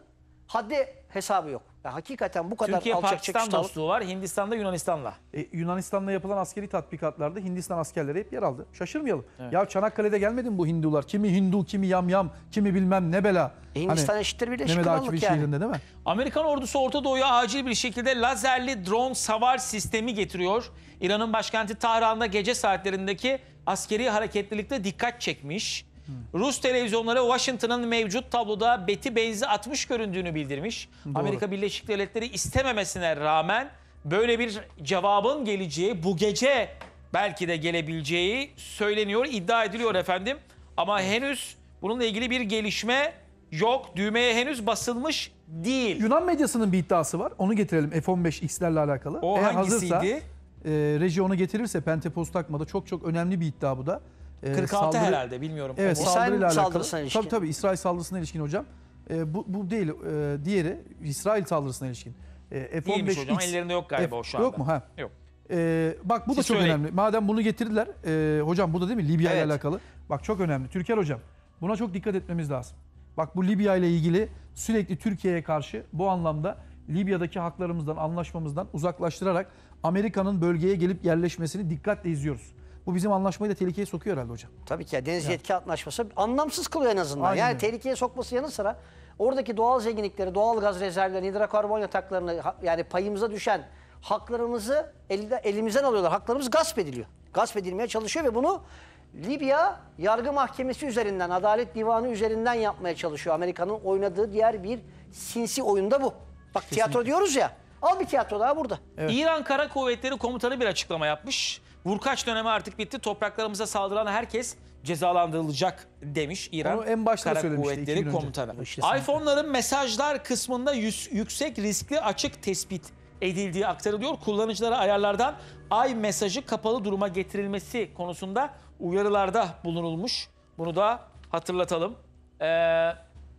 Haddi hesabı yok. Ya hakikaten bu kadar Türkiye, alçak Pakistan çekiştalık. dostluğu var Hindistan'da Yunanistan'la. E, Yunanistan'la yapılan askeri tatbikatlarda Hindistan askerleri hep yer aldı. Şaşırmayalım. Evet. Ya Çanakkale'de gelmedi mi bu Hindular? Kimi Hindu, kimi yamyam, kimi bilmem ne bela. E, Hindistan hani, eşittir Birleşik Krallık yani. Şiirinde, değil mi? Amerikan ordusu Orta Doğu'ya acil bir şekilde lazerli drone savar sistemi getiriyor. İran'ın başkenti Tahran'da gece saatlerindeki askeri hareketlilikte dikkat çekmiş. Rus televizyonları Washington'ın mevcut tabloda Betty benzi atmış göründüğünü bildirmiş. Doğru. Amerika Birleşik Devletleri istememesine rağmen böyle bir cevabın geleceği, bu gece belki de gelebileceği söyleniyor, iddia ediliyor efendim. Ama henüz bununla ilgili bir gelişme yok. Düğmeye henüz basılmış değil. Yunan medyasının bir iddiası var. Onu getirelim F-15X'lerle alakalı. O Eğer hangisiydi? Hazırsa, e, reji onu getirirse Pentepost takmada çok çok önemli bir iddia bu da. E, ee, 46 saldırı, herhalde bilmiyorum. Evet İsrail saldırıyla alakalı. ilişkin. Tabii tabii İsrail saldırısına ilişkin hocam. E, bu, bu değil e, diğeri İsrail saldırısına ilişkin. E, ee, F-15 İyiymiş hocam ellerinde yok galiba F, o şu anda. Yok mu ha? Yok. Ee, bak bu Siz da çok söyleyin. önemli. Madem bunu getirdiler. E, hocam bu da değil mi Libya ile evet. alakalı? Bak çok önemli. Türker hocam buna çok dikkat etmemiz lazım. Bak bu Libya ile ilgili sürekli Türkiye'ye karşı bu anlamda Libya'daki haklarımızdan, anlaşmamızdan uzaklaştırarak Amerika'nın bölgeye gelip yerleşmesini dikkatle izliyoruz. Bu bizim anlaşmayı da tehlikeye sokuyor herhalde hocam. Tabii ki ya, deniz yani. yetki antlaşması anlamsız kılıyor en azından. Aynen. Yani tehlikeye sokması yanı sıra oradaki doğal zenginlikleri, doğal gaz rezervlerini, hidrokarbon yataklarını yani payımıza düşen haklarımızı elde, elimizden alıyorlar. Haklarımız gasp ediliyor. Gasp edilmeye çalışıyor ve bunu Libya yargı mahkemesi üzerinden, adalet divanı üzerinden yapmaya çalışıyor. Amerika'nın oynadığı diğer bir sinsi oyunda bu. Bak Kesinlikle. tiyatro diyoruz ya. Al bir tiyatro daha burada. Evet. İran Kara Kuvvetleri Komutanı bir açıklama yapmış. Vurkaç dönemi artık bitti. Topraklarımıza saldıran herkes cezalandırılacak demiş İran Onu en başta Kara söylemişti, Komutanı. İşte iPhone'ların mesajlar kısmında yüksek riskli açık tespit edildiği aktarılıyor. Kullanıcılara ayarlardan ay mesajı kapalı duruma getirilmesi konusunda uyarılarda bulunulmuş. Bunu da hatırlatalım. Ee,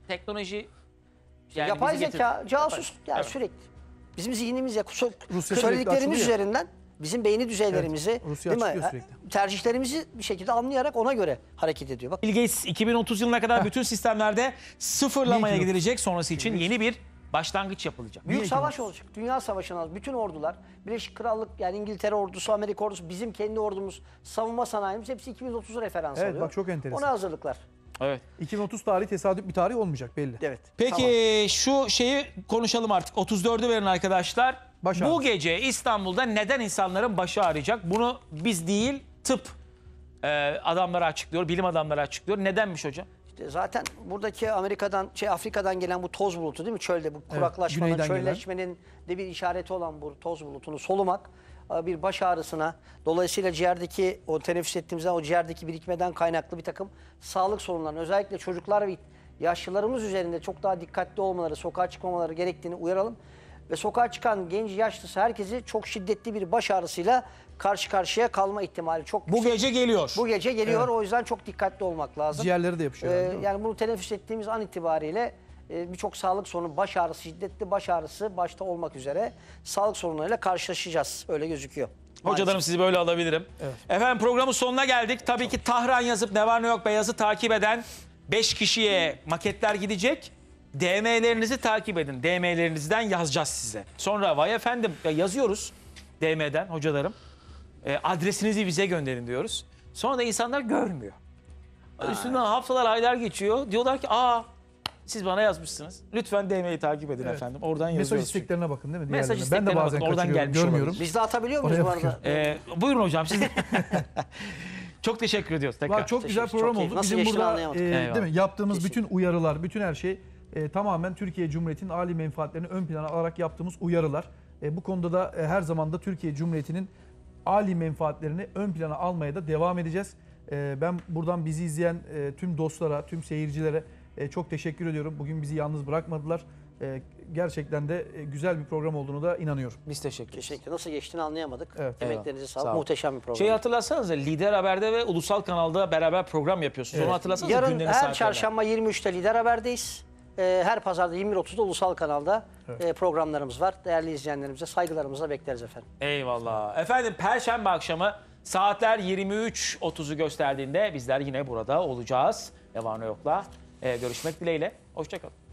teknoloji yani Yapay bizi getirdi. zeka, casusluk yani Evet. sürekli. Bizim zihnimiz ya söylediklerimiz açılıyor. üzerinden bizim beyni düzeylerimizi evet, değil mi? E, tercihlerimizi bir şekilde anlayarak ona göre hareket ediyor. Bak. Bill Gates 2030 yılına kadar bütün sistemlerde sıfırlamaya gidilecek. Sonrası için yeni bir başlangıç yapılacak. Büyük Niye savaş gidiyoruz? olacak. Dünya savaşına alacak. bütün ordular, Birleşik Krallık yani İngiltere ordusu, Amerika ordusu, bizim kendi ordumuz, savunma sanayimiz hepsi 2030 referans evet, alıyor. Evet bak çok enteresan. Ona hazırlıklar. Evet. 2030 tarihi tesadüf bir tarih olmayacak belli. Evet. Peki tamam. şu şeyi konuşalım artık. 34'ü verin arkadaşlar. Baş Bu gece İstanbul'da neden insanların başı ağrıyacak? Bunu biz değil tıp e, adamları açıklıyor, bilim adamları açıklıyor. Nedenmiş hocam? İşte zaten buradaki Amerika'dan, şey Afrika'dan gelen bu toz bulutu değil mi? Çölde bu kuraklaşmanın, güneyden gelen. çölleşmenin de bir işareti olan bu toz bulutunu solumak e, bir baş ağrısına, dolayısıyla ciğerdeki o teneffüs ettiğimizden o ciğerdeki birikmeden kaynaklı bir takım sağlık sorunlarına özellikle çocuklar ve yaşlılarımız üzerinde çok daha dikkatli olmaları, sokağa çıkmamaları gerektiğini uyaralım ve sokağa çıkan genç yaşlısı herkesi çok şiddetli bir baş ağrısıyla karşı karşıya kalma ihtimali çok Bu yüksek. gece geliyor. Bu gece geliyor Evet. o yüzden çok dikkatli olmak lazım. Ciğerleri de yapışıyor herhalde, değil yani bunu teneffüs ettiğimiz an itibariyle e, birçok sağlık sorunu, baş ağrısı, şiddetli baş ağrısı başta olmak üzere sağlık sorunlarıyla karşılaşacağız. Öyle gözüküyor. Hocalarım sizi böyle alabilirim. Efendim programın sonuna geldik. Tabii ki Tahran yazıp ne var ne yok beyazı takip eden 5 kişiye maketler gidecek. DM'lerinizi takip edin. DM'lerinizden yazacağız size. Sonra vay efendim ya yazıyoruz DM'den hocalarım. E, adresinizi bize gönderin diyoruz. Sonra da insanlar görmüyor. Üstünden haftalar aylar geçiyor. Diyorlar ki aa siz bana yazmışsınız. Lütfen DM'yi takip edin Evet. efendim. Oradan yazıyoruz. Mesaj isteklerine bakın değil mi? Mesaj Diğerlerine. Ben de bazen bakın, oradan gelmiş görmüyorum. Biz de atabiliyor muyuz Oraya bu arada? bakıyorum. E, buyurun hocam siz [LAUGHS] çok teşekkür ediyoruz tekrar. Valla çok güzel program çok oldu. Nasıl Bizim burada e, değil mi? yaptığımız bütün uyarılar, bütün her şey e, tamamen Türkiye Cumhuriyeti'nin âli menfaatlerini ön plana alarak yaptığımız uyarılar. E, bu konuda da e, her zaman da Türkiye Cumhuriyeti'nin âli menfaatlerini ön plana almaya da devam edeceğiz. E, ben buradan bizi izleyen e, tüm dostlara, tüm seyircilere e, çok teşekkür ediyorum. Bugün bizi yalnız bırakmadılar. E, gerçekten de e, güzel bir program olduğunu da inanıyorum. Biz teşekkür ederiz. Kesinlikle. Nasıl geçtiğini anlayamadık. Evet. Emeklerinize sağlık. Sağ olun. Muhteşem bir program. Şeyi hatırlatsanız Lider Haber'de ve Ulusal Kanal'da beraber program yapıyorsunuz. Evet. Onu hatırlatsanız Yarın her çarşamba 23'te Lider Haber'deyiz e, her pazarda 21.30'da ulusal kanalda e, programlarımız var. Değerli izleyenlerimize saygılarımızla bekleriz efendim. Eyvallah. Efendim Perşembe akşamı saatler 23.30'u gösterdiğinde bizler yine burada olacağız. Devamlı yokla. E, görüşmek dileğiyle. Hoşçakalın.